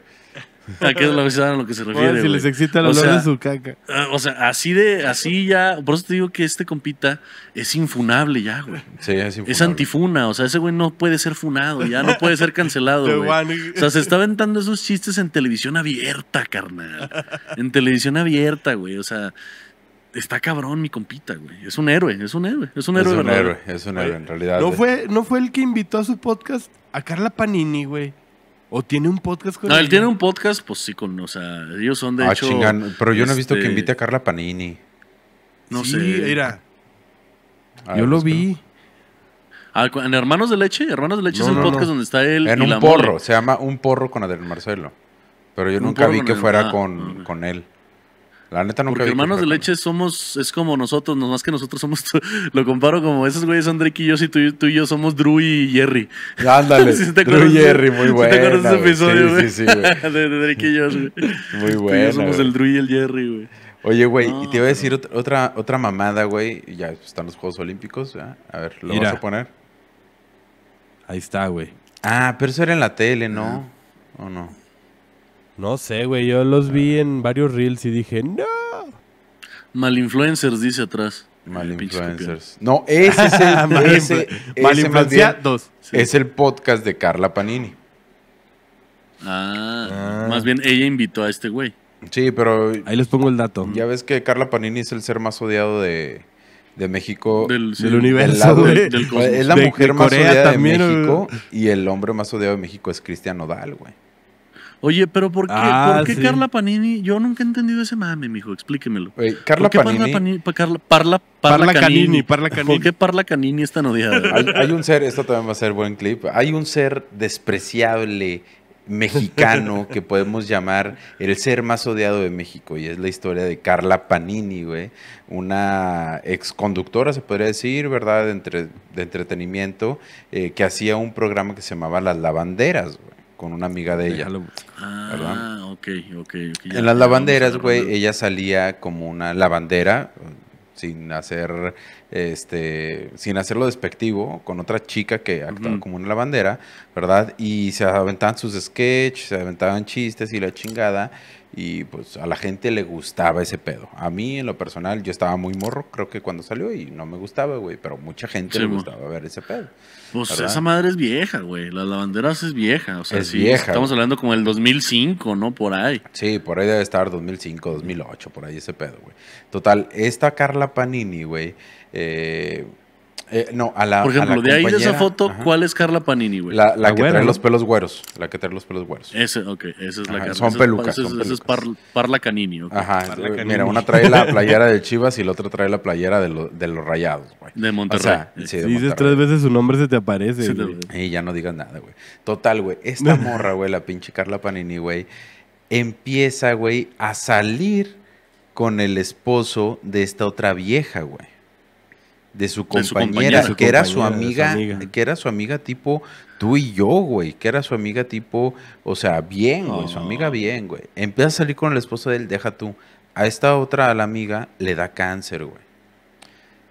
¿A qué es lo a lo que se refiere? Bueno, si les excita el olor de su caca. Ah, o sea, así de, así ya. Por eso te digo que este compita es infunable ya, güey. Sí, es infunable. Es antifuna. O sea, ese güey no puede ser funado, ya no puede ser cancelado. güey. O sea, se está aventando esos chistes en televisión abierta, carnal. En televisión abierta, güey. O sea, está cabrón mi compita, güey. Es un héroe, es un héroe, es un héroe. Es un héroe, en realidad. ¿No eh. fue, ¿No fue el que invitó a su podcast a Carla Panini, güey? ¿O tiene un podcast con No, él tiene un podcast, pues sí, con, o sea, ellos son de ah, hecho... pero yo no he visto que este, invite a Carla Panini. No sí, sé. mira. yo lo vi. Ah, en Hermanos de Leche, Hermanos de Leche es el podcast donde está él. En un porro, se llama Un porro con Adel Marcelo. Pero yo nunca vi que fuera ah, con, con él. La neta no Porque hermanos de leche somos, es como nosotros, no más que nosotros somos, lo comparo como esos güeyes son Drake y yo, si tú, y yo somos Drew y Jerry. Ándale, Drew y Jerry, muy bueno. ¿Sí ¿Te de güey? Sí, sí, de, Drake y yo, güey. Muy bueno. somos el Drew y el Jerry, güey. Oye, güey, y te iba a decir otra, otra, mamada, güey. Ya están los Juegos Olímpicos, A ver, ¿lo vas a poner? Ahí está, güey. Ah, pero eso era en la tele, ¿no? Ah. ¿O no o no no sé, güey, yo los vi en varios reels y dije, no. Mal dice atrás. Mal No, ese es el. Es el podcast de Carla Panini. Ah, ah, más bien ella invitó a este güey. Sí, pero. Ahí les pongo el dato. Ya ves que Carla Panini es el ser más odiado de, México. Del, universo. es la mujer más odiada de México. Y el hombre más odiado de México es Cristian Odal, güey. Oye, pero ¿por qué, ah, Carla Panini? Yo nunca he entendido ese mame, mijo, explíquemelo. ¿Por qué Parla, Panini, parla, parla Canini, ¿Por qué Parla Canini es tan odiada? Hay, un ser, esto también va a ser buen clip, hay un ser despreciable mexicano que podemos llamar el ser más odiado de México y es la historia de Carla Panini, güey, una exconductora, se podría decir, ¿verdad? De, entretenimiento, eh, que hacía un programa que se llamaba Las Lavanderas, güey con una amiga de ella. Ah, ¿verdad? ok, en las lavanderas, güey, ella salía como una lavandera, sin hacer, este, sin hacerlo despectivo, con otra chica que actuaba como una lavandera, ¿verdad? Y se aventaban sus sketches, se aventaban chistes y la chingada. Y pues a la gente le gustaba ese pedo. A mí, en lo personal, yo estaba muy morro, creo que cuando salió, y no me gustaba, güey, pero mucha gente le gustaba ver ese pedo. Pues esa madre es vieja, güey. Las lavanderas es vieja. O sea, es Estamos hablando como el 2005, ¿no? Por ahí. Sí, por ahí debe estar 2005, 2008, por ahí ese pedo, güey. Total, esta Carla Panini, güey, eh, eh, no, a la. Por ejemplo, de ahí de esa foto, ¿cuál es Carla Panini, güey? La, ah, que trae los pelos güeros. La que trae los pelos güeros. Ese, ok, esa es la que Son pelucas. Esa es, Parla Canini, okay. Ajá, eh, mira, una trae la playera de Chivas y la otra trae la playera de, de los rayados, güey. De Monterrey. O sea, sí, de si dices tres veces su nombre, se te aparece. Sí, y ya no digas nada, güey. Total, güey. Esta morra, güey, la pinche Carla Panini, güey, empieza, güey, a salir con el esposo de esta otra vieja, güey de su compañera, que era su amiga, que era su amiga tipo tú y yo, güey, que era su amiga tipo, o sea, bien, güey, su amiga bien, güey. Empieza a salir con la esposa de él, deja tú. A esta otra, a la amiga, le da cáncer, güey.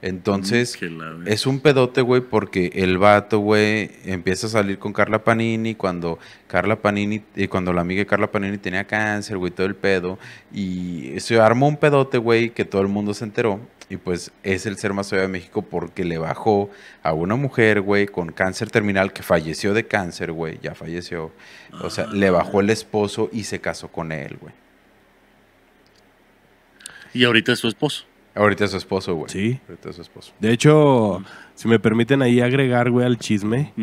Entonces, mm, es un pedote, güey, porque el vato, güey, empieza a salir con Carla Panini cuando Carla Panini, y eh, cuando la amiga de Carla Panini tenía cáncer, güey, todo el pedo. Y se armó un pedote, güey, que todo el mundo se enteró. Y pues es el ser más allá de México porque le bajó a una mujer, güey, con cáncer terminal que falleció de cáncer, güey, ya falleció. O sea, le ah. bajó el esposo y se casó con él, güey. Y ahorita es su esposo. Ahorita es su esposo, güey. Sí. Ahorita es su esposo. De hecho, si me permiten ahí agregar, güey, al chisme,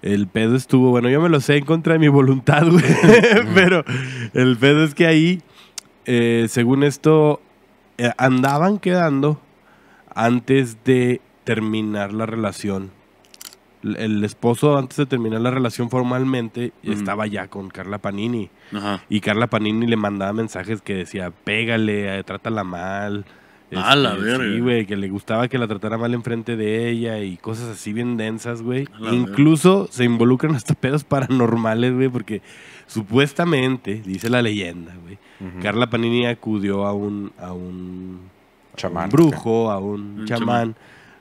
el pedo estuvo, bueno, yo me lo sé en contra de mi voluntad, güey, pero el pedo es que ahí, eh, según esto, eh, andaban quedando antes de terminar la relación. El esposo, antes de terminar la relación formalmente, estaba ya con Carla Panini. Y Carla Panini le mandaba mensajes que decía: pégale, eh, trátala mal. mala, la este, verga. Sí, güey, que le gustaba que la tratara mal enfrente de ella y cosas así bien densas, güey. Incluso se involucran hasta pedos paranormales, güey, porque supuestamente, dice la leyenda, güey, Carla Panini acudió a un, a un chamán, brujo, a un, chamán,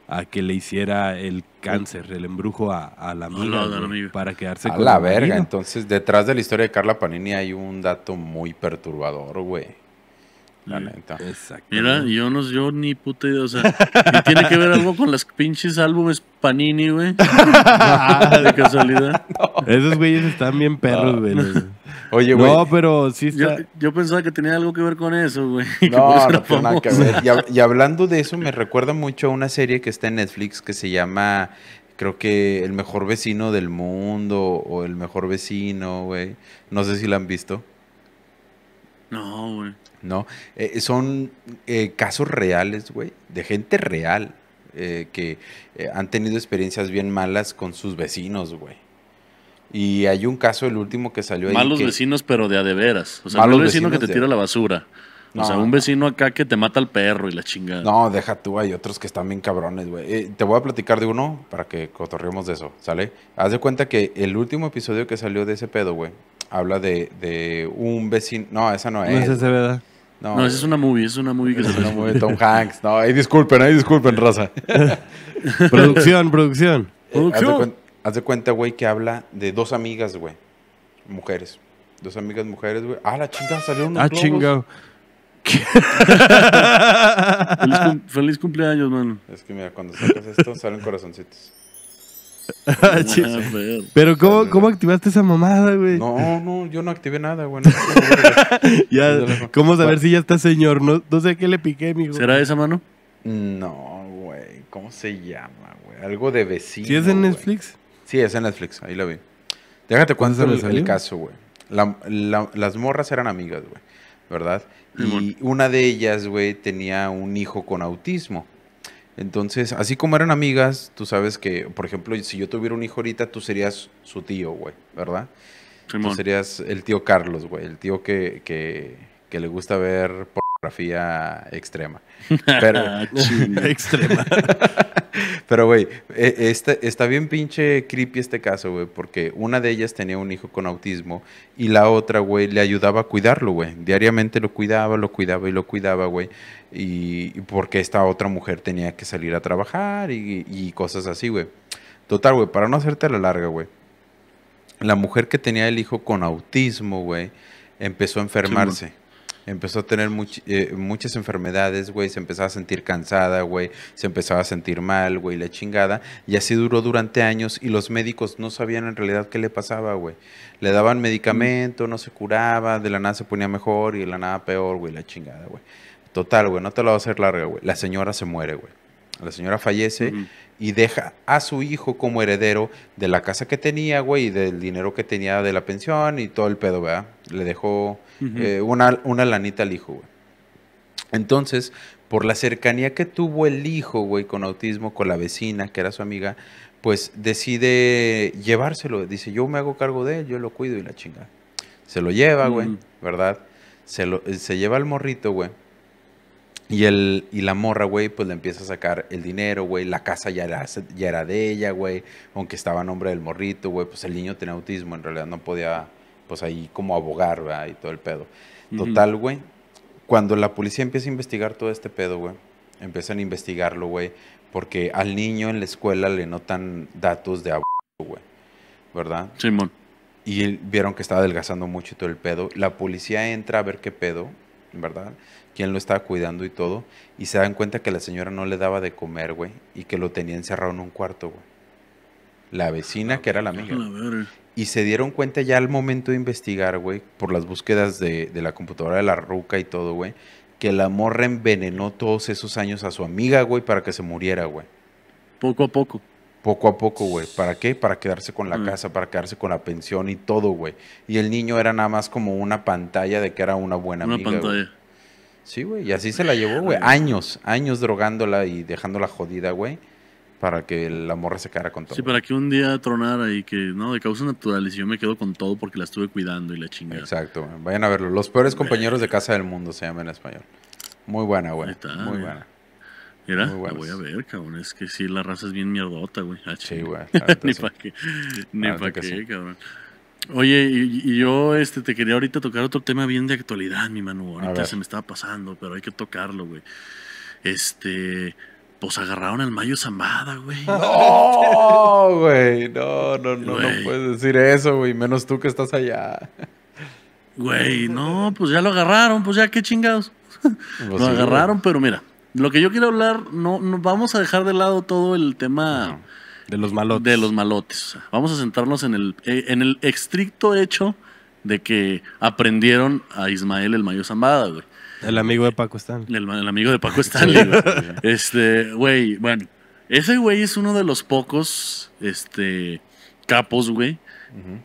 a que le hiciera el cáncer, el embrujo a, la amiga, para quedarse a con la verga. Entonces, detrás de la historia de Carla Panini hay un dato muy perturbador, güey. La neta. Exacto. Mira, yo, no, yo ni puta idea. O sea, tiene que ver algo con las pinches álbumes Panini, güey. de casualidad. Esos güeyes están bien perros, güey. Oye, güey. No, pero sí yo, pensaba que tenía algo que ver con eso, güey. No, no tiene Y, y, hablando de eso, me recuerda mucho a una serie que está en Netflix que se llama, creo que El Mejor Vecino del Mundo o El Mejor Vecino, güey. No sé si la han visto. No, güey. ¿no? Eh, son eh, casos reales, güey, de gente real eh, que eh, han tenido experiencias bien malas con sus vecinos, güey. Y hay un caso, el último que salió ahí. Malos vecinos, pero de a de veras. O sea, Malos vecino que te tira la basura. o sea, un vecino acá que te mata al perro y la chingada. No, deja tú, hay otros que están bien cabrones, güey. te voy a platicar de uno para que cotorremos de eso, ¿sale? Haz de cuenta que el último episodio que salió de ese pedo, güey, habla de, de un vecino. No, esa no es. No es de ¿verdad? No, esa es una movie, es una movie que se una movie de Tom Hanks. No, ahí disculpen, ahí disculpen, raza. producción, producción. haz, de cuenta, güey, que habla de dos amigas, güey. Mujeres. Dos amigas mujeres, güey. Ah, la chingada salieron unos Ah, chingado. feliz, feliz cumpleaños, mano. Es que mira, cuando sacas esto salen corazoncitos. Ah, ah, Pero ¿cómo, ¿cómo activaste esa mamada, güey? No, no, yo no activé nada, güey. ya, ¿Cómo saber si ya está señor? No, sé qué le piqué, mijo. ¿Será esa mano? No, güey. ¿Cómo se llama, güey? Algo de vecino. ¿Sí es en Netflix? Sí, es en Netflix. Ahí la vi. Déjate cuánto salió el caso, güey. las morras eran amigas, güey. ¿Verdad? Y una de ellas, güey, tenía un hijo con autismo. Entonces, así como eran amigas, tú sabes que, por ejemplo, si yo tuviera un hijo ahorita, tú serías su tío, güey, ¿verdad? Tú serías el tío Carlos, güey, el tío que, que, que le gusta ver por extrema. Pero, ah, extrema. Pero, güey, e, este, está bien pinche creepy este caso, güey, porque una de ellas tenía un hijo con autismo y la otra, güey, le ayudaba a cuidarlo, güey. Diariamente lo cuidaba, lo cuidaba y lo cuidaba, güey. Y, porque esta otra mujer tenía que salir a trabajar y, cosas así, güey. Total, güey, para no hacerte la larga, güey. La mujer que tenía el hijo con autismo, güey, empezó a enfermarse empezó a tener eh, muchas enfermedades, güey, se empezaba a sentir cansada, güey, se empezaba a sentir mal, güey, la chingada. Y así duró durante años y los médicos no sabían en realidad qué le pasaba, güey. Le daban medicamento, no se curaba, de la nada se ponía mejor y de la nada peor, güey, la chingada, güey. Total, güey, no te lo voy a hacer larga, güey. La señora se muere, güey. La señora fallece y deja a su hijo como heredero de la casa que tenía, güey, y del dinero que tenía de la pensión y todo el pedo, ¿verdad? Le dejó eh, una, lanita al hijo, güey. Entonces, por la cercanía que tuvo el hijo, güey, con autismo, con la vecina, que era su amiga, pues decide llevárselo. Dice, yo me hago cargo de él, yo lo cuido y la chinga. Se lo lleva, güey, ¿verdad? Se, lo, eh, se lleva al morrito, güey. Y, el, y la morra, güey, pues le empieza a sacar el dinero, güey. La casa ya era, ya era de ella, güey. Aunque estaba a nombre del morrito, güey. Pues el niño tenía autismo, en realidad no podía pues ahí como abogar, ¿verdad? Y todo el pedo. Total, güey. Cuando la policía empieza a investigar todo este pedo, güey, empiezan a investigarlo, güey, porque al niño en la escuela le notan datos de abogado, güey. ¿Verdad? Simón. Y vieron que estaba adelgazando mucho y todo el pedo. La policía entra a ver qué pedo, ¿verdad? Quién lo estaba cuidando y todo. Y se dan cuenta que la señora no le daba de comer, güey, y que lo tenía encerrado en un cuarto, güey. La vecina, ah, que era la amiga. Y se dieron cuenta ya al momento de investigar, güey, por las búsquedas de, de la computadora de la ruca y todo, güey, que la morra envenenó todos esos años a su amiga, güey, para que se muriera, güey. Poco a poco. Poco a poco, güey. ¿Para qué? Para quedarse con la mm. casa, para quedarse con la pensión y todo, güey. Y el niño era nada más como una pantalla de que era una buena amiga. Una pantalla. Sí, güey. Y así se la llevó, güey. Años, años drogándola y dejándola jodida, güey para que la morra se quedara con todo. Sí, para que un día tronara y que, no, de causas naturales y yo me quedo con todo porque la estuve cuidando y la chingada. Exacto, vayan a verlo. Los peores compañeros de casa del mundo se llama en español. Muy buena, güey. Muy buena. Mira, la voy a ver, cabrón. Es que sí, la raza es bien mierdota, güey. Ah, sí, güey. ni para qué, ni para qué cabrón. Oye, y, yo este, te quería ahorita tocar otro tema bien de actualidad, mi Manu. Ahorita se me estaba pasando, pero hay que tocarlo, güey. Este, pues agarraron al Mayo Zambada, güey. No, güey. No, no, no, no puedes decir eso, güey. Menos tú que estás allá. Güey, no, pues ya lo agarraron, pues ya qué chingados. Pues lo agarraron, pero mira, lo que yo quiero hablar, no, no vamos a dejar de lado todo el tema de los malotes. De los malotes. vamos a sentarnos en el, eh, en el estricto hecho de que aprendieron a Ismael el Mayo Zambada, güey. El amigo de Paco Stanley. El, amigo de Paco Stanley, Este, güey, bueno. Ese güey es uno de los pocos este, capos, güey,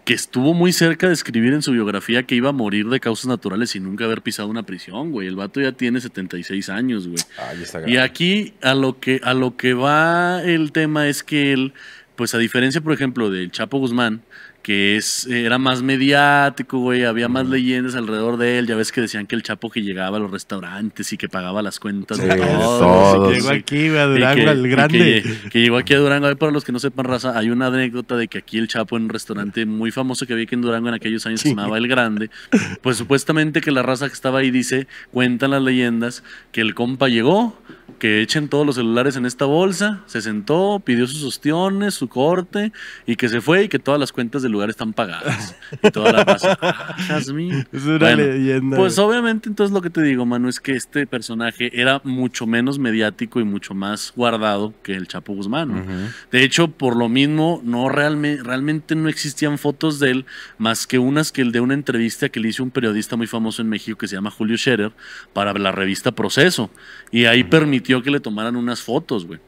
que estuvo muy cerca de escribir en su biografía que iba a morir de causas naturales y nunca haber pisado una prisión, güey. El vato ya tiene 76 años, güey. Ah, y aquí a lo, que, a lo que va el tema es que él, pues a diferencia, por ejemplo, del Chapo Guzmán, que es, era más mediático, güey, había más leyendas alrededor de él, ya ves que decían que el Chapo que llegaba a los restaurantes y que pagaba las cuentas de todos, llegó aquí a Durango, el grande. Que, llegó aquí a Durango, para los que no sepan raza, hay una anécdota de que aquí el Chapo en un restaurante muy famoso que había aquí en Durango en aquellos años se llamaba El Grande, pues supuestamente que la raza que estaba ahí dice, cuentan las leyendas, que el compa llegó, que echen todos los celulares en esta bolsa, se sentó, pidió sus ostiones, su corte, y que se fue y que todas las cuentas del lugar están pagadas. Y todas las ah, Es una leyenda. Pues obviamente entonces lo que te digo, Manu es que este personaje era mucho menos mediático y mucho más guardado que el Chapo Guzmán. De hecho, por lo mismo, no realmente no existían fotos de él más que unas que el de una entrevista que le hizo un periodista muy famoso en México que se llama Julio Scherer para la revista Proceso. Y ahí permitió que le tomaran unas fotos, güey.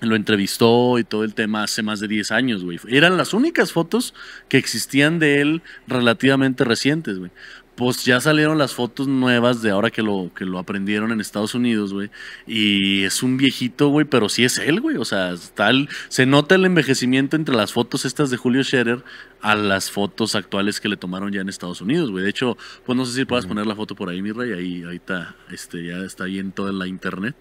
Lo entrevistó y todo el tema hace más de 10 años, güey. Eran las únicas fotos que existían de él relativamente recientes, güey pues ya salieron las fotos nuevas de ahora que lo, que lo aprendieron en Estados Unidos, güey. Y es un viejito, güey, pero sí es él, güey. O sea, tal, se nota el envejecimiento entre las fotos estas de Julio Scherer a las fotos actuales que le tomaron ya en Estados Unidos, güey. De hecho, pues no sé si puedas poner la foto por ahí, mi rey. Ahí, ahí está, este, ya está ahí en toda la internet.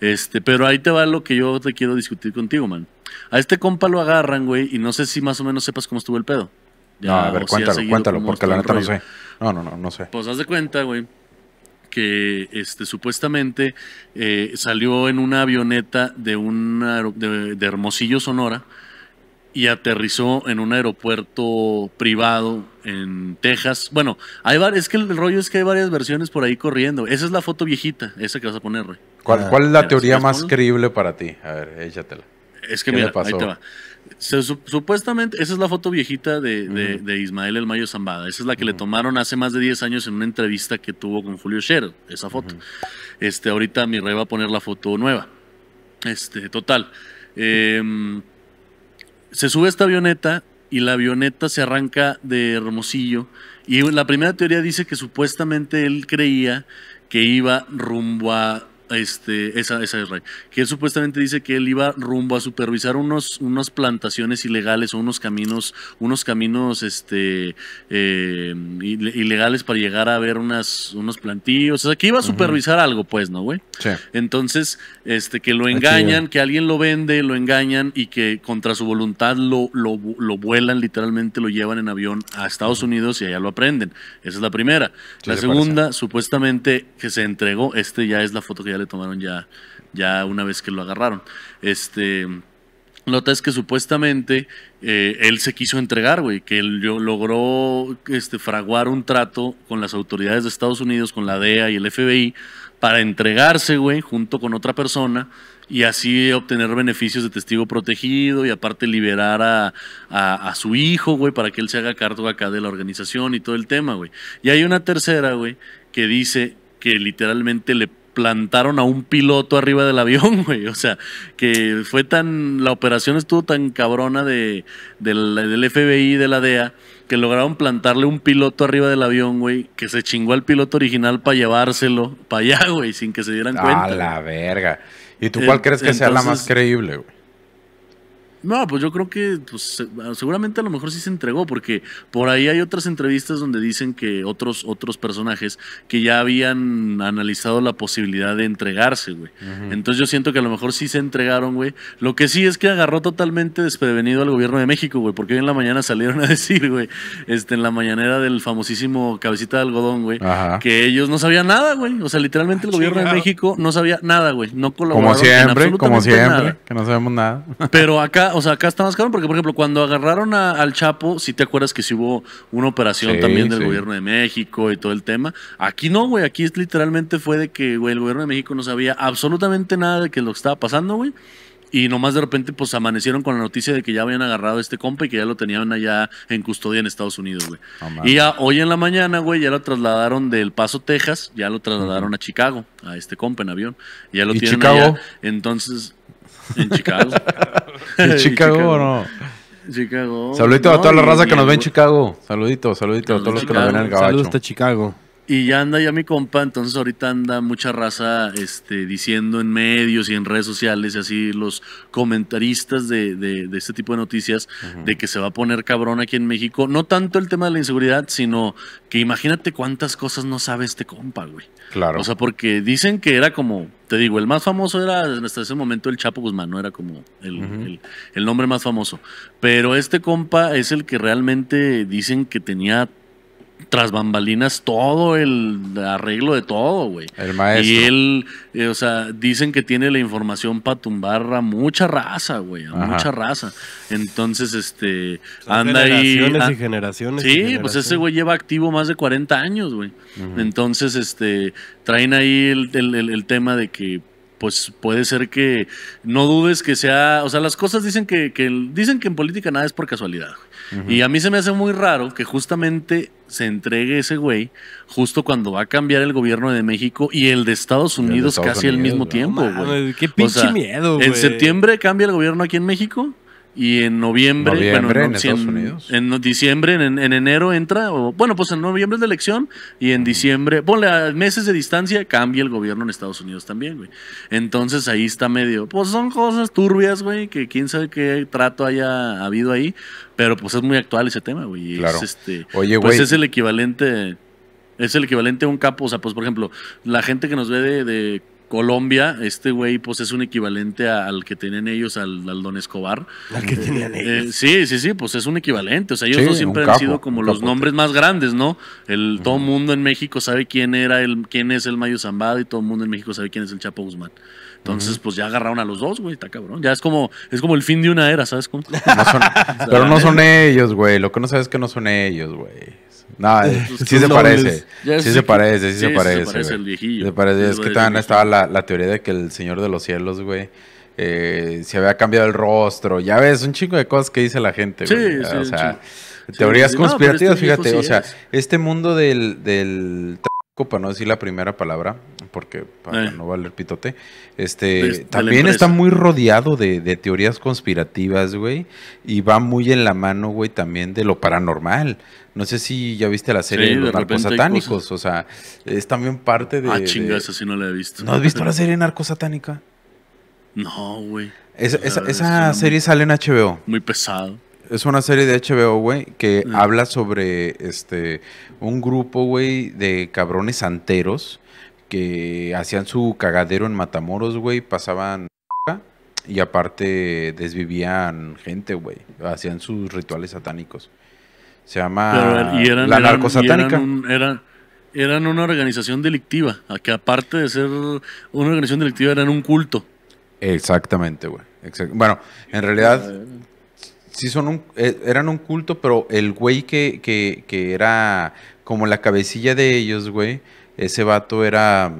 Este, pero ahí te va lo que yo te quiero discutir contigo, man. A este compa lo agarran, güey, y no sé si más o menos sepas cómo estuvo el pedo no, a ver, cuéntalo, cuéntalo, porque la este neta no sé. No, no, no, no sé. Pues haz de cuenta, güey, que este, supuestamente eh, salió en una avioneta de, un de, Hermosillo, Sonora, y aterrizó en un aeropuerto privado en Texas. Bueno, hay es que el rollo es que hay varias versiones por ahí corriendo. Esa es la foto viejita, esa que vas a poner, güey. ¿Cuál, ah. ¿Cuál, es la teoría más creíble para ti? A ver, échatela. Es que mira, ahí te va supuestamente, esa es la foto viejita de, Ismael El Mayo Zambada. Esa es la que le tomaron hace más de 10 años en una entrevista que tuvo con Julio Sher, esa foto. este, ahorita mi rey va a poner la foto nueva. Este, total. Em, se sube esta avioneta y la avioneta se arranca de Hermosillo. Y la primera teoría dice que supuestamente él creía que iba rumbo a este, esa, es Ray. Que él supuestamente dice que él iba rumbo a supervisar unos, unas plantaciones ilegales o unos caminos, unos caminos este, eh, ilegales para llegar a ver unas, unos plantillos, O sea, que iba a supervisar algo, pues, ¿no, güey? Entonces, este, que lo engañan, que alguien lo vende, lo engañan y que contra su voluntad lo, lo, vuelan, literalmente lo llevan en avión a Estados Unidos y allá lo aprenden. Esa es la primera. la segunda, supuestamente, que se entregó, este ya es la foto que ya le tomaron ya, ya una vez que lo agarraron. Este, nota es que supuestamente eh, él se quiso entregar, güey, que él logró este, fraguar un trato con las autoridades de Estados Unidos, con la DEA y el FBI, para entregarse, güey, junto con otra persona y así obtener beneficios de testigo protegido y aparte liberar a, a su hijo, güey, para que él se haga cargo acá de la organización y todo el tema, güey. Y hay una tercera, güey, que dice que literalmente le plantaron a un piloto arriba del avión, güey. O sea, que fue tan. La operación estuvo tan cabrona de, del FBI, de la DEA, que lograron plantarle un piloto arriba del avión, güey, que se chingó al piloto original para llevárselo para allá, güey, sin que se dieran cuenta. A la verga. ¿Y tú cuál crees que sea la más creíble, güey? No, pues yo creo que pues, ah, seguramente a lo mejor sí se entregó, porque por ahí hay otras entrevistas donde dicen que otros, otros personajes que ya habían analizado la posibilidad de entregarse, güey. Entonces yo siento que a lo mejor sí se entregaron, güey. Lo que sí es que agarró totalmente desprevenido al gobierno de México, güey, porque hoy en la mañana salieron a decir, güey, este, en la mañanera del famosísimo Cabecita de Algodón, güey, que ellos no sabían nada, güey. O sea, literalmente el ah, gobierno de México no sabía nada, güey. No colaboraron. Como siempre, como siempre, que no sabemos nada. Pero acá o sea, acá está más caro porque, por ejemplo, cuando agarraron al Chapo, si te acuerdas que sí hubo una operación también del gobierno de México y todo el tema. Aquí no, güey, aquí es literalmente fue de que, güey, el gobierno de México no sabía absolutamente nada de que lo que estaba pasando, güey. Y nomás de repente, pues amanecieron con la noticia de que ya habían agarrado a este compa y que ya lo tenían allá en custodia en Estados Unidos, güey. y ya hoy en la mañana, güey, ya lo trasladaron del Paso, Texas, ya lo trasladaron a Chicago, a este compa en avión. Y ya lo tienen Chicago? allá. Entonces, en Chicago. ¿En Chicago o no? Chicago. Saludito a toda la raza que nos ve en Chicago. Saludito, saludito a todos los que nos ven en el gabacho. Saludos a Chicago. Y ya anda ya mi compa, entonces ahorita anda mucha raza este, diciendo en medios y en redes sociales y así los comentaristas de, este tipo de noticias de que se va a poner cabrón aquí en México. No tanto el tema de la inseguridad, sino que imagínate cuántas cosas no sabe este compa, güey. Claro. O sea, porque dicen que era como, te digo, el más famoso era hasta ese momento el Chapo Guzmán, no era como el, el, el nombre más famoso. Pero este compa es el que realmente dicen que tenía tras bambalinas todo el arreglo de todo, güey. El maestro. Y él, eh, o sea, dicen que tiene la información para tumbar a mucha raza, güey, a mucha raza. Entonces, este, anda ah, generaciones Y generaciones sí, pues ese güey lleva activo más de 40 años, güey. Entonces, este, traen ahí el, tema de que pues puede ser que no dudes que sea, o sea, las cosas dicen que, dicen que en política nada es por casualidad. Y a mí se me hace muy raro que justamente se entregue ese güey justo cuando va a cambiar el gobierno de México y el de Estados Unidos casi al mismo tiempo, güey. Qué pinche miedo, En septiembre cambia el gobierno aquí en México y en noviembre, bueno, en, en diciembre, en, enero entra, o, bueno, pues en noviembre es la elección y en diciembre, ponle a meses de distancia, cambia el gobierno en Estados Unidos también, güey. Entonces ahí está medio, pues son cosas turbias, güey, que quién sabe qué trato haya habido ahí, pero pues es muy actual ese tema, güey. Claro. Es, este, pues es el equivalente, es el equivalente a un capo, o sea, pues por ejemplo, la gente que nos ve de Colombia, este güey, pues es un equivalente al que tenían ellos, al, Don Escobar. Al que tenían eh, ellos. sí, sí, sí, pues es un equivalente. O sea, ellos siempre han sido como los nombres más grandes, ¿no? El, Todo mundo en México sabe quién era el, quién es el Mayo Zambada y todo el mundo en México sabe quién es el Chapo Guzmán. Entonces, pues ya agarraron a los dos, güey, está cabrón. Ya es como, es como el fin de una era, ¿sabes pero no son ellos, güey. Lo que no sabes es que no son ellos, güey. No, sí se parece. Sí se parece, sí se parece. Se parece Es que también estaba la, la teoría de que el Señor de los Cielos, güey. Eh, se había cambiado el rostro, ya ves, un chingo de cosas que dice la gente. güey. o sea, teorías este conspirativas, fíjate, o sea, este mundo del, del para no decir la primera palabra, porque para no valer pitote, este, también está muy rodeado de, teorías conspirativas, güey, y va muy en la mano, güey, también de lo paranormal. No sé si ya viste la serie de los narcos satánicos, o sea, es también parte de... Ah, no la he visto. ¿No has visto la serie narco satánica? No, güey. esa, serie sale en HBO. Muy pesado es una serie de HBO, güey, que habla sobre este un grupo, güey, de cabrones santeros que hacían su cagadero en Matamoros, güey, pasaban y aparte desvivían gente, güey, hacían sus rituales satánicos. Se llama eran, la narcosatánica. Eran, eran, una organización delictiva, que aparte de ser una organización delictiva eran un culto. Exactamente, güey. bueno, en realidad sí son un, e, eran un culto, pero el güey que, que, era como la cabecilla de ellos, güey, ese vato era,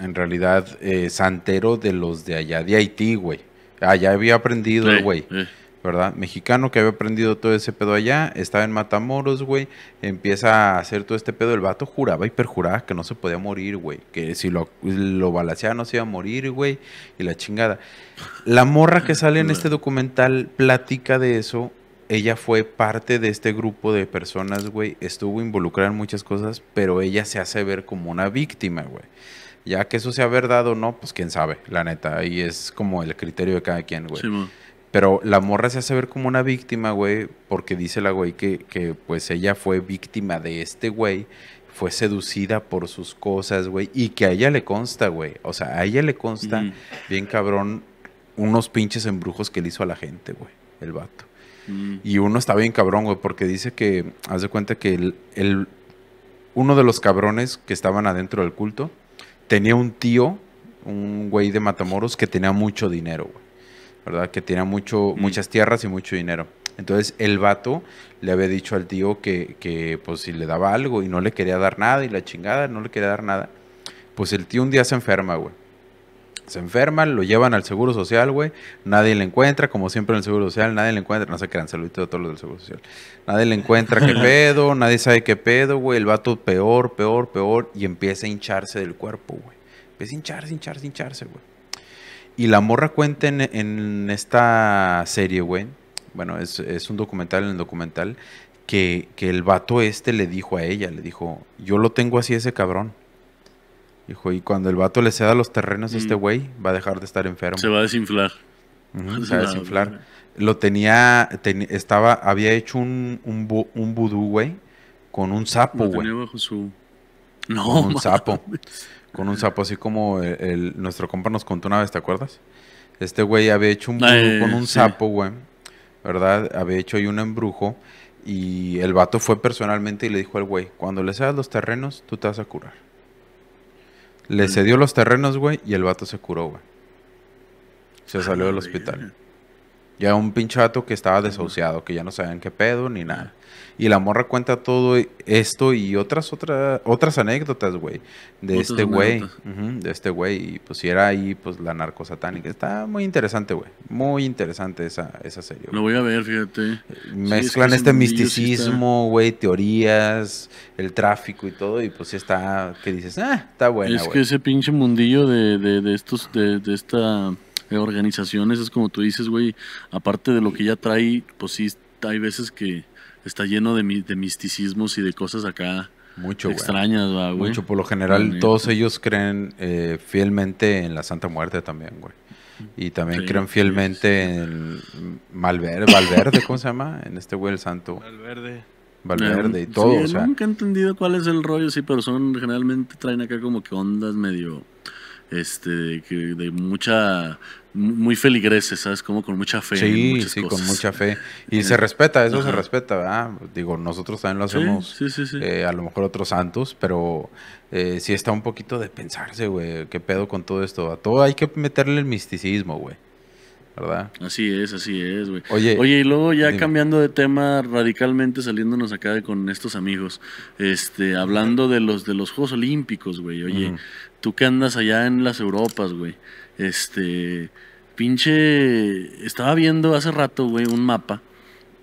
en realidad, eh, santero de los de allá, de Haití, güey. Allá había aprendido el güey. ¿verdad? Mexicano que había aprendido todo ese pedo allá, estaba en Matamoros, güey, empieza a hacer todo este pedo, el vato juraba y perjuraba que no se podía morir, güey, que si lo, lo balaseaba no se iba a morir, güey, y la chingada. La morra que sale en este documental platica de eso ella fue parte de este grupo de personas, güey. Estuvo involucrada en muchas cosas, pero ella se hace ver como una víctima, güey. Ya que eso sea verdad o no, pues quién sabe, la neta. Ahí es como el criterio de cada quien, güey. pero la morra se hace ver como una víctima, güey, porque dice la güey que, pues ella fue víctima de este güey, fue seducida por sus cosas, güey, y que a ella le consta, güey. O sea, a ella le consta, bien cabrón, unos pinches embrujos que le hizo a la gente, güey, el vato. Mm. Y uno está bien cabrón, güey, porque dice que, haz de cuenta que uno de los cabrones que estaban adentro del culto tenía un tío, un güey de Matamoros, que tenía mucho dinero, güey. ¿Verdad? Que tenía mucho, mm. muchas tierras y mucho dinero. Entonces el vato le había dicho al tío que, que, pues si le daba algo y no le quería dar nada y la chingada, no le quería dar nada. Pues el tío un día se enferma, güey se enferman, lo llevan al seguro social, güey. Nadie le encuentra, como siempre en el seguro social, nadie le encuentra. No se crean, saludito a todos los del seguro social. Nadie le encuentra qué pedo, nadie sabe qué pedo, güey. El vato peor, peor, peor. Y empieza a hincharse del cuerpo, güey. Empieza a hincharse, hincharse, hincharse, güey. Y la morra cuenta en, esta serie, güey. Bueno, es, un documental en el documental. Que, que el vato este le dijo a ella, le dijo, yo lo tengo así ese cabrón Hijo, y cuando el vato le ceda los terrenos a este mm. güey, va a dejar de estar enfermo. Se va a desinflar. se va a desinflar. Lo tenía, estaba, había hecho un, un, vudú, güey, con un sapo, güey. bajo su... con un sapo. Con un sapo, así como e, nuestro compa nos contó una vez, ¿te acuerdas? Este güey había hecho un vudú eh, con un sapo, güey. ¿Verdad? Había hecho ahí un embrujo. Y el vato fue personalmente y le dijo al güey, cuando le cedas los terrenos, tú te vas a curar. Le cedió los terrenos, güey, y el vato se curó, güey. Se ah, salió del hospital. Ya un pinchato que estaba desahuciado, que ya no sabían qué pedo ni nada. Y la morra cuenta todo esto y otras otra, otras anécdotas, güey. De, este güey. de este güey. Y pues si era ahí, pues la narco satánica. Está muy interesante, güey. Muy interesante esa, esa serie. Lo voy a ver, fíjate. Mezclan este misticismo, güey, teorías, el tráfico y todo. Y pues sí está, que dices, ah, está buena, Es que ese pinche mundillo de, de, de estos, de, de esta eh, organizaciones, es como tú dices, güey, aparte de lo que ya trae, pues sí, hay veces que, está lleno de, misticismos y de cosas acá mucho, extrañas, güey. Mucho, por lo general todos ellos creen eh, fielmente en la Santa Muerte también, güey. Y también creen fielmente en Valverde, ¿cómo se llama? En este güey el santo. Valverde. Valverde eh, y todo, o sea. Nunca he entendido cuál es el rollo, sí, pero son generalmente traen acá como que ondas medio este de mucha muy feligreses, ¿sabes? Como con mucha fe. Sí, cosas. sí, con mucha fe. Y se respeta, eso se respeta, ¿verdad? Digo, nosotros también lo hacemos, sí, sí, sí, eh, a lo mejor otros santos, pero eh, sí está un poquito de pensarse, güey, qué pedo con todo esto. A todo hay que meterle el misticismo, güey. ¿Verdad? Así es, así es, güey. Oye, Oye, y luego ya cambiando de tema radicalmente, saliéndonos acá con estos amigos, este, hablando de los de los Juegos Olímpicos, güey. Oye, tú que andas allá en las Europas, güey. Este, pinche, estaba viendo hace rato, güey, un mapa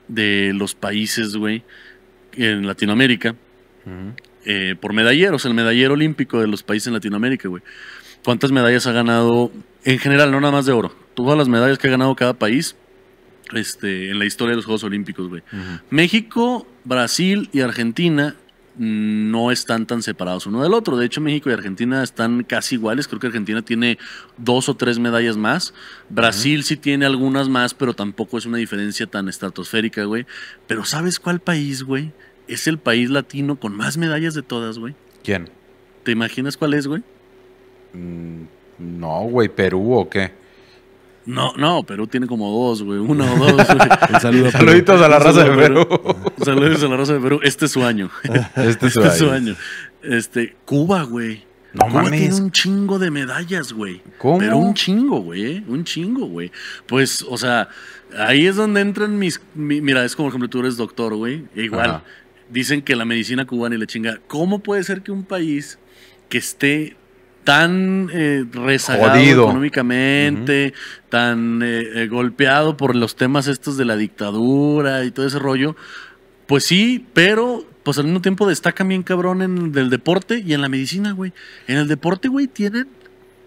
de los países, güey, en Latinoamérica, eh, por medalleros, el medallero olímpico de los países en Latinoamérica, güey. ¿Cuántas medallas ha ganado en general, no nada más de oro? Todas las medallas que ha ganado cada país este, en la historia de los Juegos Olímpicos, güey. México, Brasil y Argentina no están tan separados uno del otro. De hecho, México y Argentina están casi iguales. Creo que Argentina tiene dos o tres medallas más. Brasil sí tiene algunas más, pero tampoco es una diferencia tan estratosférica, güey. Pero ¿sabes cuál país, güey? Es el país latino con más medallas de todas, güey. ¿Quién? ¿Te imaginas cuál es, güey? Mm, no, güey, Perú o qué? No, no, Perú tiene como dos, güey. Uno o dos, güey. Saluditos a la raza de Perú. Saludos a la raza de Perú. Este es su año. Este, este es su, año. año. Este, Cuba, güey. No Cuba tiene un chingo de medallas, güey. ¿Cómo? Pero un chingo, güey. Eh, un chingo, güey. Pues, o sea, ahí es donde entran mis. mira, es como, por ejemplo, tú eres doctor, güey. E igual. Dicen que la medicina cubana y la chinga. ¿Cómo puede ser que un país que esté tan eh, rezagado económicamente, tan eh, eh, golpeado por los temas estos de la dictadura y todo ese rollo. Pues sí, pero pues al mismo tiempo destaca bien cabrón en el deporte y en la medicina, güey. En el deporte, güey, tienen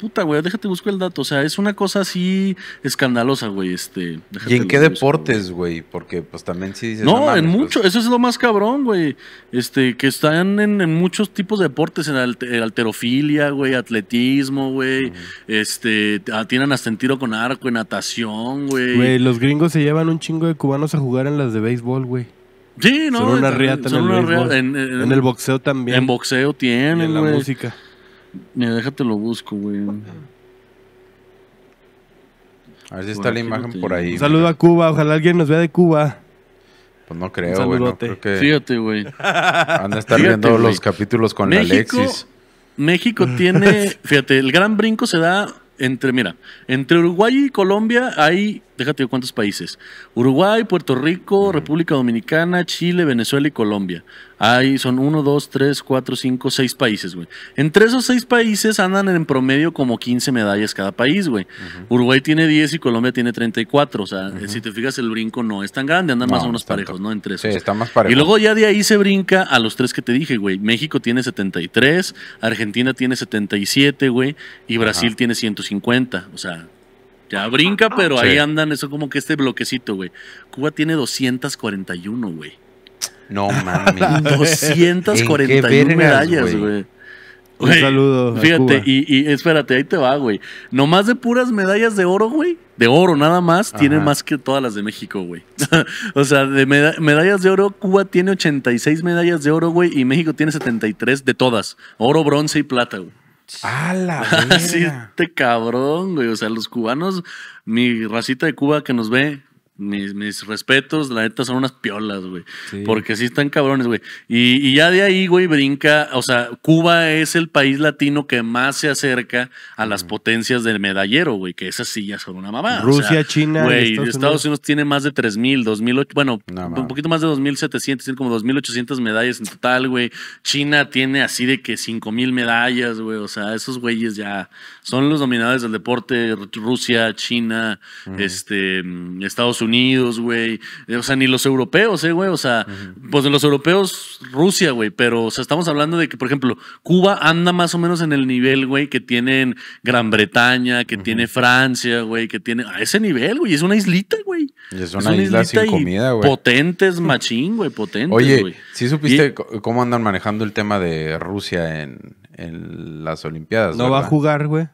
puta, güey, déjate busco el dato. O sea, es una cosa así escandalosa, güey. Este, ¿Y en qué deportes, güey? Porque pues también sí dices. No, no en pues". mucho. Eso es lo más cabrón, güey. Este, que están en, muchos tipos de deportes, en alterofilia, güey, atletismo, güey. Este, tienen hasta en tiro con arco, en natación, güey. Güey, los gringos se llevan un chingo de cubanos a jugar en las de béisbol, güey. Sí, no. Son una riata en, el boxeo también. En boxeo tienen. en la música. Mira, déjate lo busco, güey. A ver si está la imagen por ahí. Un saludo a Cuba, ojalá alguien nos vea de Cuba. Pues no creo, güey. Fíjate, güey. Van a estar viendo los capítulos con Alexis. México tiene, fíjate, el gran brinco se da entre, mira, entre Uruguay y Colombia hay déjate cuántos países. Uruguay, Puerto Rico, República Dominicana, Chile, Venezuela y Colombia. Ahí son uno, dos, tres, cuatro, cinco, seis países, güey. Entre esos seis países andan en promedio como 15 medallas cada país, güey. Uruguay tiene 10 y Colombia tiene 34. O sea, si te fijas, el brinco no es tan grande, andan más o menos parejos, ¿no? Entre esos. Sí, están más parejos. Y luego ya de ahí se brinca a los tres que te dije, güey. México tiene 73, Argentina tiene 77, güey, y Brasil tiene 150. O sea, ya brinca, pero ahí andan, eso como que este bloquecito, güey. Cuba tiene 241, güey. No mames. 241 medallas, güey. Un saludo. Fíjate, Y, espérate, ahí te va, güey. Nomás de puras medallas de oro, güey. De oro, nada más. Tiene más que todas las de México, güey. o sea, de medallas de oro, Cuba tiene 86 medallas de oro, güey. Y México tiene 73 de todas. Oro, bronce y plata, güey. A la verga. cabrón, güey. O sea, los cubanos, mi racita de Cuba que nos ve, mis, respetos, la neta son unas piolas, güey. Porque sí están cabrones, güey. Y, y, ya de ahí, güey, brinca. O sea, Cuba es el país latino que más se acerca a las potencias del medallero, güey, que esas sí ya son una mamá. Rusia, China. Güey, Estados, Unidos tiene más de 3.000, 2.000, bueno, un poquito más de 2.700, tiene como 2.800 medallas en total, güey. China tiene así de que 5.000 medallas, güey. O sea, esos güeyes ya son los dominadores del deporte. Rusia, China, este, Estados Unidos. Unidos, güey. Eh, o sea, ni los europeos, eh, güey. O sea, pues de pues los europeos, Rusia, güey. Pero, o sea, estamos hablando de que, por ejemplo, Cuba anda más o menos en el nivel, güey, que tienen Gran Bretaña, que tiene Francia, güey, que tiene. A ese nivel, güey. Es una islita, güey. Es una, isla sin comida, güey. Potentes, machín, güey, potentes. Oye, si supiste cómo andan manejando el tema de Rusia en, las Olimpiadas? No va a jugar, güey.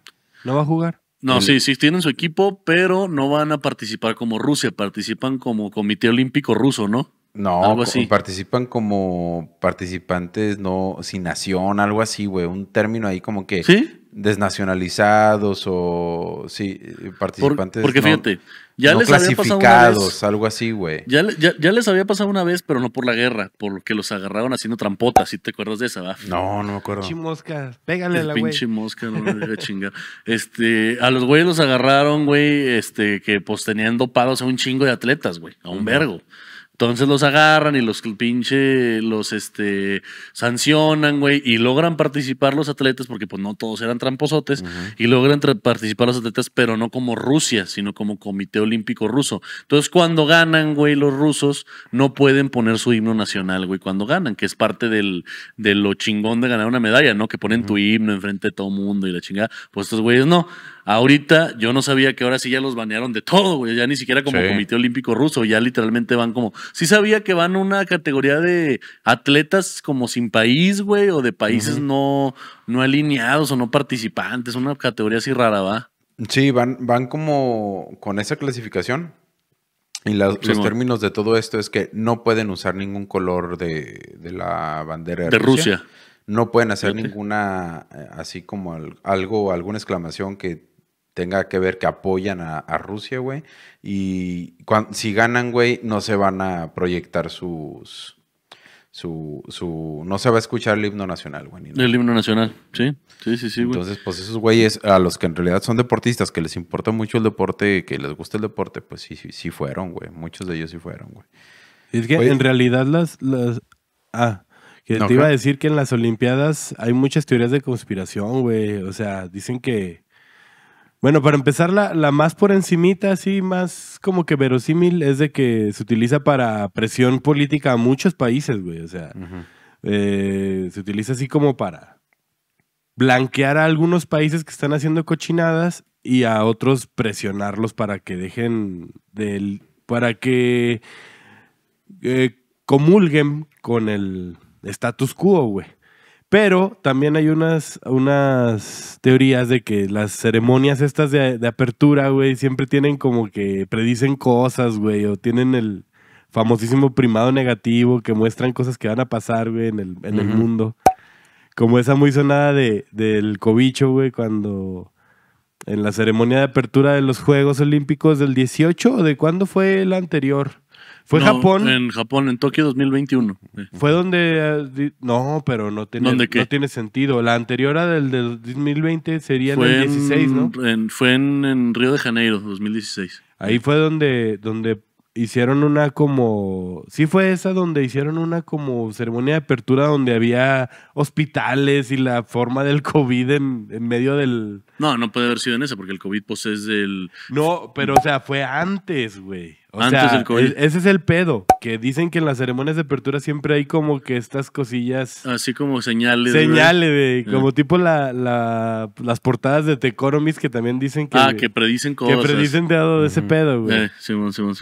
No va a jugar. No, sí, sí, tienen su equipo, pero no van a participar como Rusia, participan como Comité Olímpico Ruso, ¿no? No, algo participan como participantes no sin nación, algo así, güey. Un término ahí como que ¿Sí? desnacionalizados o sí, participantes. porque no, ya clasificados, algo así, güey. Ya, ya, ya, les había pasado una vez, pero no por la guerra, porque los agarraron haciendo trampotas, si te acuerdas de esa, No, no me acuerdo. Pinche mosca, pégale a la güey. Pinche mosca, no me chingar. Este, a los güeyes los agarraron, güey, este, que pues tenían dopados a un chingo de atletas, güey, a un vergo. Entonces los agarran y los pinche, los este, sancionan, güey, y logran participar los atletas, porque pues no todos eran tramposotes, y logran participar los atletas, pero no como Rusia, sino como Comité Olímpico Ruso. Entonces cuando ganan, güey, los rusos no pueden poner su himno nacional, güey, cuando ganan, que es parte del, de lo chingón de ganar una medalla, ¿no? Que ponen tu himno enfrente de todo mundo y la chingada. Pues estos güeyes no. Ahorita yo no sabía que ahora sí ya los banearon de todo, güey. Ya ni siquiera como Comité Olímpico Ruso, ya literalmente van como. Sí sabía que van una categoría de atletas como sin país, güey, o de países no, no alineados o no participantes. Una categoría así rara, ¿va? Sí, van, van como con esa clasificación. Y los términos de todo esto es que no pueden usar ningún color de, la bandera de, Rusia. No pueden hacer ninguna, eh, así como algo, alguna exclamación que tenga que ver que apoyan a, Rusia, güey. Y si ganan, güey, no se van a proyectar sus... Su, su, no se va a escuchar el himno nacional, güey. el himno nacional, sí, sí, sí, sí, güey. Entonces, pues esos güeyes, a los que en realidad son deportistas, que les importa mucho el deporte, que les gusta el deporte, pues sí, sí, sí fueron, güey. Muchos de ellos sí fueron, güey. Es que en realidad las, las... Ah, que te iba a decir que en las Olimpiadas hay muchas teorías de conspiración, güey. O sea, dicen que bueno, para empezar, la, la, más por encimita, así más como que verosímil, es de que se utiliza para presión política a muchos países, güey. O sea, eh, se utiliza así como para blanquear a algunos países que están haciendo cochinadas y a otros presionarlos para que dejen de para que eh, comulguen con el status quo, güey. Pero también hay unas, unas teorías de que las ceremonias estas de, de apertura, güey, siempre tienen como que predicen cosas, güey, o tienen el famosísimo primado negativo que muestran cosas que van a pasar, güey, en el, en el mundo. Como esa muy sonada de, del cobicho, güey, cuando en la ceremonia de apertura de los Juegos Olímpicos del 18, ¿o de cuándo fue el anterior? Fue Japón. En Japón, en Tokio 2021. Fue donde. Eh, no, pero no tiene, no tiene sentido. La anterior a del de 2020 sería en el 16, ¿no? fue en, Río de Janeiro, 2016. Ahí fue donde, donde hicieron una como. Sí, fue esa donde hicieron una como ceremonia de apertura donde había hospitales y la forma del COVID en, medio del. No, no puede haber sido en esa porque el COVID pues es del. No, pero o sea, fue antes, güey sea, ese es el pedo, que dicen que en las ceremonias de apertura siempre hay como que estas cosillas. Así como señales. Señales, de, como tipo la, las portadas de The que también dicen que. predicen ah, cosas. Que predicen de, de ese pedo, güey. Eh, Simón, Simón,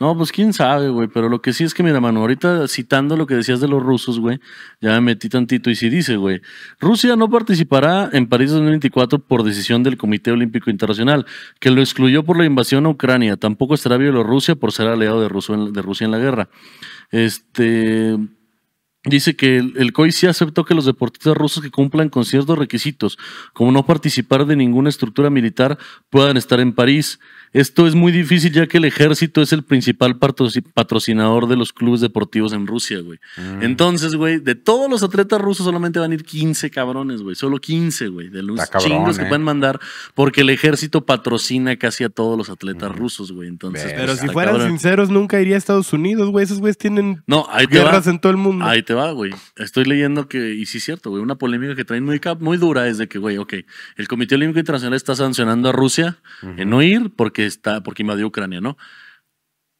no, pues quién sabe, güey, pero lo que sí es que, mira, mano, ahorita citando lo que decías de los rusos, güey, ya me metí tantito y sí dice, güey, Rusia no participará en París 2024 por decisión del Comité Olímpico Internacional, que lo excluyó por la invasión a Ucrania, tampoco estará Bielorrusia por ser aliado de, Rusia en, la guerra. Este... Dice que el, el, COI sí aceptó que los deportistas rusos que cumplan con ciertos requisitos, como no participar de ninguna estructura militar, puedan estar en París. Esto es muy difícil ya que el ejército es el principal patrocinador de los clubes deportivos en Rusia, güey. Mm. Entonces, güey, de todos los atletas rusos solamente van a ir 15 cabrones, güey. Solo 15, güey. De los chingos que eh. pueden mandar porque el ejército patrocina casi a todos los atletas mm. rusos, güey. Entonces, pero si fueran sinceros, nunca iría a Estados Unidos, güey. Esos güeyes tienen no, guerras en todo el mundo. Ahí te va, güey. Estoy leyendo que, y sí es cierto, güey, una polémica que traen muy, muy dura es de que, güey, ok, el Comité Olímpico Internacional está sancionando a Rusia en no ir porque está, porque invadió Ucrania, ¿no?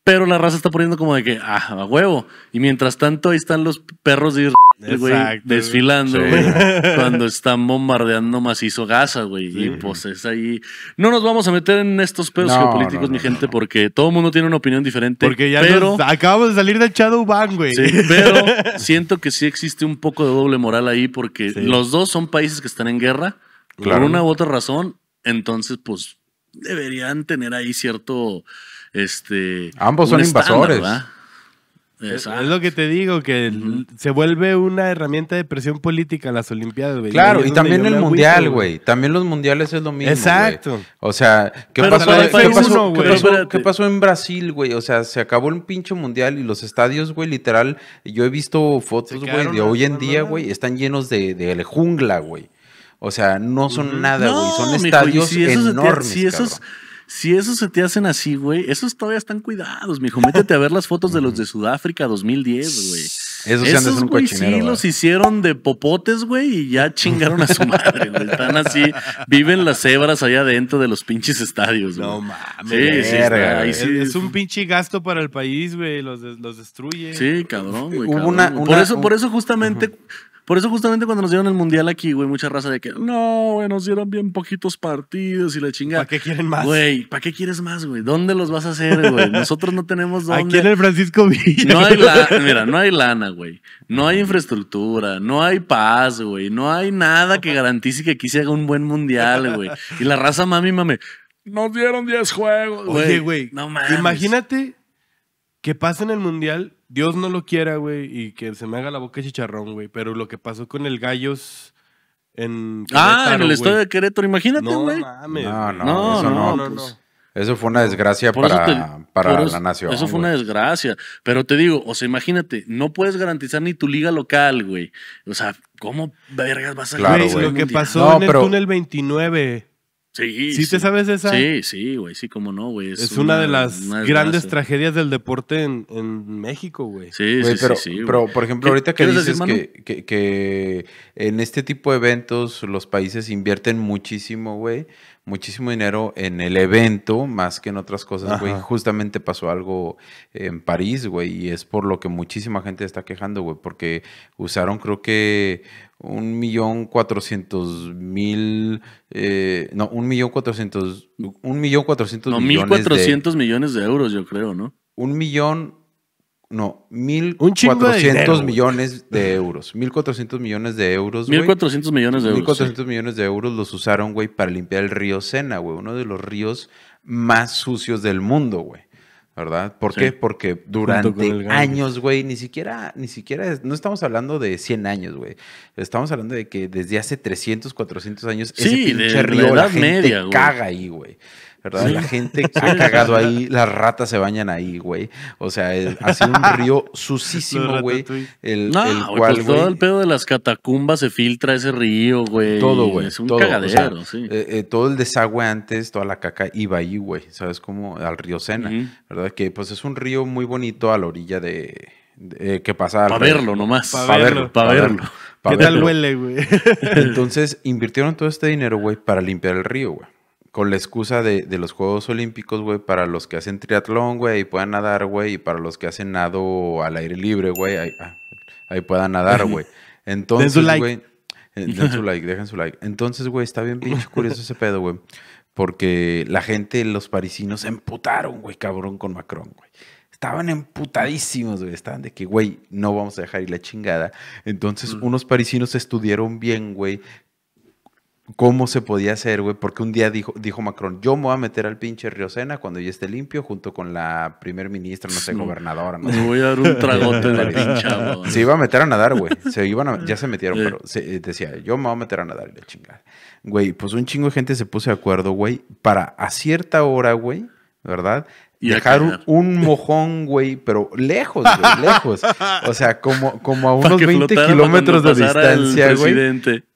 Pero la raza está poniendo como de que, ah, a huevo. Y mientras tanto, ahí están los perros de Israel, desfilando, cuando están bombardeando macizo Gaza, güey. Y pues es ahí. No nos vamos a meter en estos pedos geopolíticos, mi gente, porque todo el mundo tiene una opinión diferente. Porque ya pero... acabamos de salir de Shadow Bank, güey. Sí, pero siento que sí existe un poco de doble moral ahí, porque los dos son países que están en guerra. Por una u otra razón, entonces, pues deberían tener ahí cierto. Este, Ambos son invasores. Es lo que te digo, que se vuelve una herramienta de presión política las Olimpiadas, Claro, y, también el Mundial, güey. También los Mundiales es lo mismo. Exacto. O sea, ¿qué, pasó, ¿qué, en Brasil, güey? O sea, se acabó el pincho Mundial y los estadios, güey, literal, yo he visto fotos, güey, de hoy en día, güey, están llenos de, de jungla, güey. O sea, no son nada, güey. son estadios enormes. si, esos, si esos se te hacen así, güey, esos todavía están cuidados, mijo. Métete a ver las fotos de los de Sudáfrica 2010, güey. Esos, se andan un güey, sí los hicieron de popotes, güey, y ya chingaron a su madre, Están así, viven las cebras allá adentro de los pinches estadios, güey. No mames. Sí, sí, es, un pinche gasto para el país, güey. Los, destruye. Sí, cabrón, güey. por, eso, por eso justamente... Por eso justamente cuando nos dieron el mundial aquí, güey, mucha raza de que, no, güey, nos dieron bien poquitos partidos y la chingada. ¿Para qué quieren más? Güey, ¿para qué quieres más, güey? ¿Dónde los vas a hacer, güey? Nosotros no tenemos dónde. Aquí en el Francisco Villa. No hay mira, no hay lana, güey. No hay infraestructura, no hay paz, güey. No hay nada que garantice que aquí se haga un buen mundial, güey. Y la raza mami, mami. nos dieron 10 juegos, güey. Oye, güey, no mames. imagínate que pasen en el mundial Dios no lo quiera, güey, y que se me haga la boca chicharrón, güey. Pero lo que pasó con el Gallos en. ah, en el estadio de Querétaro, imagínate, güey. No, No, no, no. Eso no, pues, Eso fue una desgracia para, la nación. Eso fue una desgracia. Pero te digo, o sea, imagínate, no puedes garantizar ni tu liga local, güey. O sea, ¿cómo vergas vas a claro, Lo que pasó en el túnel 29 Sí, sí. te sabes esa? Sí, sí, güey, sí, cómo no, güey. Es, una, de las grandes tragedias del deporte en, en México, güey. Sí, sí, sí, Pero, por ejemplo, ahorita que dices que, que, que en este tipo de eventos los países invierten muchísimo, güey muchísimo dinero en el evento más que en otras cosas, güey. Justamente pasó algo en París, güey, y es por lo que muchísima gente está quejando, güey, porque usaron creo que un millón cuatrocientos mil, eh, no, un millón cuatrocientos, un millón cuatrocientos no, mil cuatrocientos millones de euros, yo creo, ¿no? Un millón no, mil cuatrocientos millones de euros. Mil cuatrocientos millones de euros. Mil cuatrocientos millones de euros. Mil cuatrocientos millones de euros los usaron, güey, para limpiar el río Sena, güey. Uno de los ríos más sucios del mundo, güey. ¿Verdad? ¿Por qué? Porque durante años, güey, ni siquiera, ni siquiera, no estamos hablando de 100 años, güey. Estamos hablando de que desde hace 300, 400 años, ese río, la, caga ahí, güey. ¿verdad? La gente se ha cagado ahí, las ratas se bañan ahí, güey. O sea, ha sido un río sucísimo, güey. El, no, el güey, pues todo el pedo de las catacumbas se filtra ese río, güey. Todo, güey. Es un todo, cagadero, sí. Eh, eh, todo el desagüe antes, toda la caca iba ahí, güey. ¿Sabes? Como al río Sena, ¿verdad? Que pues es un río muy bonito a la orilla de... Eh, que pasa... Para verlo nomás. Para verlo. Para verlo. ¿Qué tal huele, güey? Entonces invirtieron todo este dinero, güey, para limpiar el río, güey con la excusa de, los Juegos Olímpicos, güey, para los que hacen triatlón, güey, y puedan nadar, güey, y para los que hacen nado al aire libre, güey, ahí, ah, puedan nadar, güey. Entonces, güey. like. Eh, su like, dejen su like. Entonces, güey, está bien pinche curioso ese pedo, güey. Porque la gente, los parisinos, se emputaron, güey, cabrón, con Macron, güey estaban emputadísimos, güey. Estaban de que, güey, no vamos a dejar ir la chingada. Entonces, unos parisinos estudiaron bien, güey, cómo se podía hacer, güey, porque un día dijo, dijo Macron, yo me voy a meter al pinche Río Sena cuando ya esté limpio, junto con la primer ministra, no sé, gobernadora. No me voy a dar un tragote de pinche Se iba a meter a nadar, güey. ya se metieron, pero eh, decía, yo me voy a meter a nadar y la chingada. Güey, pues un chingo de gente se puso de acuerdo, güey, para a cierta hora, güey, ¿verdad? Y dejar un mojón, güey, pero lejos, lejos. O sea, como, como a unos 20 kilómetros de distancia, güey.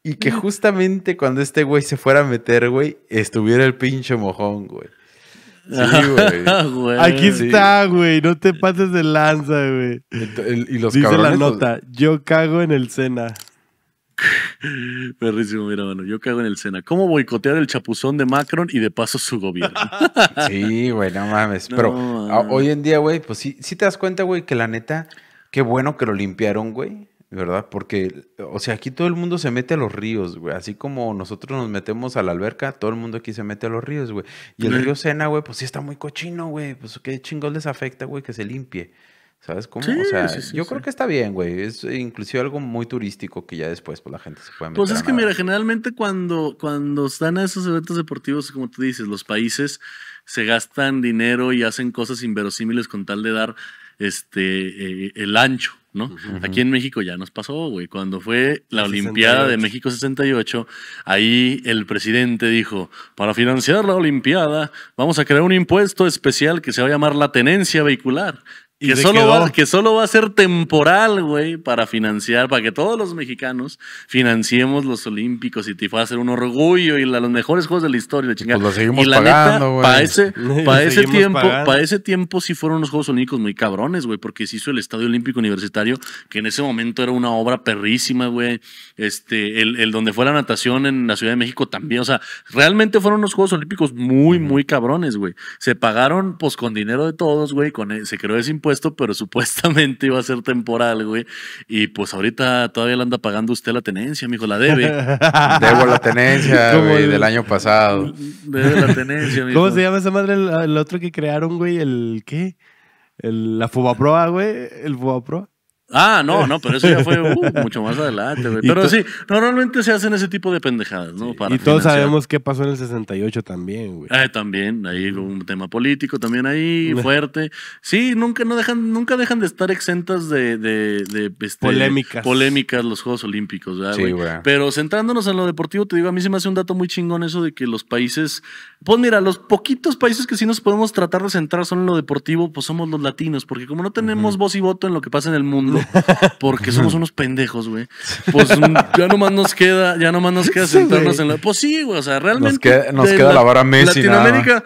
Y que justamente cuando este güey se fuera a meter, güey, estuviera el pinche mojón, güey. Sí, ah, güey. Aquí está, güey. No te pases de lanza, güey. Y los Dice la pues, nota, yo cago en el Sena. Perrísimo, mira, bueno, Yo cago en el Sena. ¿Cómo boicotear el chapuzón de Macron y de paso su gobierno? sí, güey, no mames. Pero hoy en día, güey, pues sí, sí te das cuenta, güey, que la neta, qué bueno que lo limpiaron, güey. ¿Verdad? Porque, o sea, aquí todo el mundo se mete a los ríos, güey. Así como nosotros nos metemos a la alberca, todo el mundo aquí se mete a los ríos, güey. Y el río Sena, güey, pues sí está muy cochino, güey. Pues qué chingón les afecta, güey, que se limpie. ¿Sabes cómo? o sea, yo creo que está bien, güey. Es inclusive algo muy turístico que ya después pues, la gente se puede pues meter Pues es que, mira, generalmente cuando, cuando están a esos eventos deportivos, como tú dices, los países se gastan dinero y hacen cosas inverosímiles con tal de dar este eh, el ancho, ¿no? Aquí en México ya nos pasó, güey. Cuando fue la Olimpiada de México 68, ahí el presidente dijo, para financiar la Olimpiada vamos a crear un impuesto especial que se va a llamar la tenencia vehicular. Y que, solo va, a ser temporal, güey, para financiar, para que todos los mexicanos financiemos los Olímpicos y te va a ser un orgullo y los mejores juegos de la historia. lo pues seguimos y la Para ese, tiempo, para ese tiempo sí fueron unos Juegos Olímpicos muy cabrones, güey, porque se hizo el Estadio Olímpico Universitario, que en ese momento era una obra perrísima, güey. Este, el, el donde fue la natación en la Ciudad de México también. O sea, realmente fueron unos Juegos Olímpicos muy, muy cabrones, güey. Se pagaron, pues, con dinero de todos, güey. Eh, se creó ese Puesto, pero supuestamente iba a ser temporal, güey. Y pues ahorita todavía le anda pagando usted la tenencia, mijo, la debe. Debo la tenencia, güey, del año pasado. Debe la tenencia, mijo. ¿Cómo se llama esa madre el, otro que crearon, güey? ¿El qué? El, la Fubaproa, güey. El Fubaproa. Ah, no, no, pero eso ya fue uh, mucho más adelante, güey. Pero sí, normalmente se hacen ese tipo de pendejadas, ¿no? y todos sabemos qué pasó en el 68 también, güey. Ah, también, ahí hubo un tema político también ahí, fuerte. Sí, nunca, no dejan, nunca dejan de estar exentas de, este, polémicas. polémicas los Juegos Olímpicos, ¿verdad, güey? Sí, güey? Pero centrándonos en lo deportivo, te digo, a mí se me hace un dato muy chingón eso de que los países, pues mira, los poquitos países que sí nos podemos tratar de centrar son en lo deportivo, pues somos los latinos, porque como no tenemos voz y voto en lo que pasa en el mundo, porque somos unos pendejos, güey. Pues mm, ya nomás nos queda, ya nomás nos queda sentarnos en la. Pues sí, güey. O sea, realmente. Nos queda, la, vara Messi. Latinoamérica,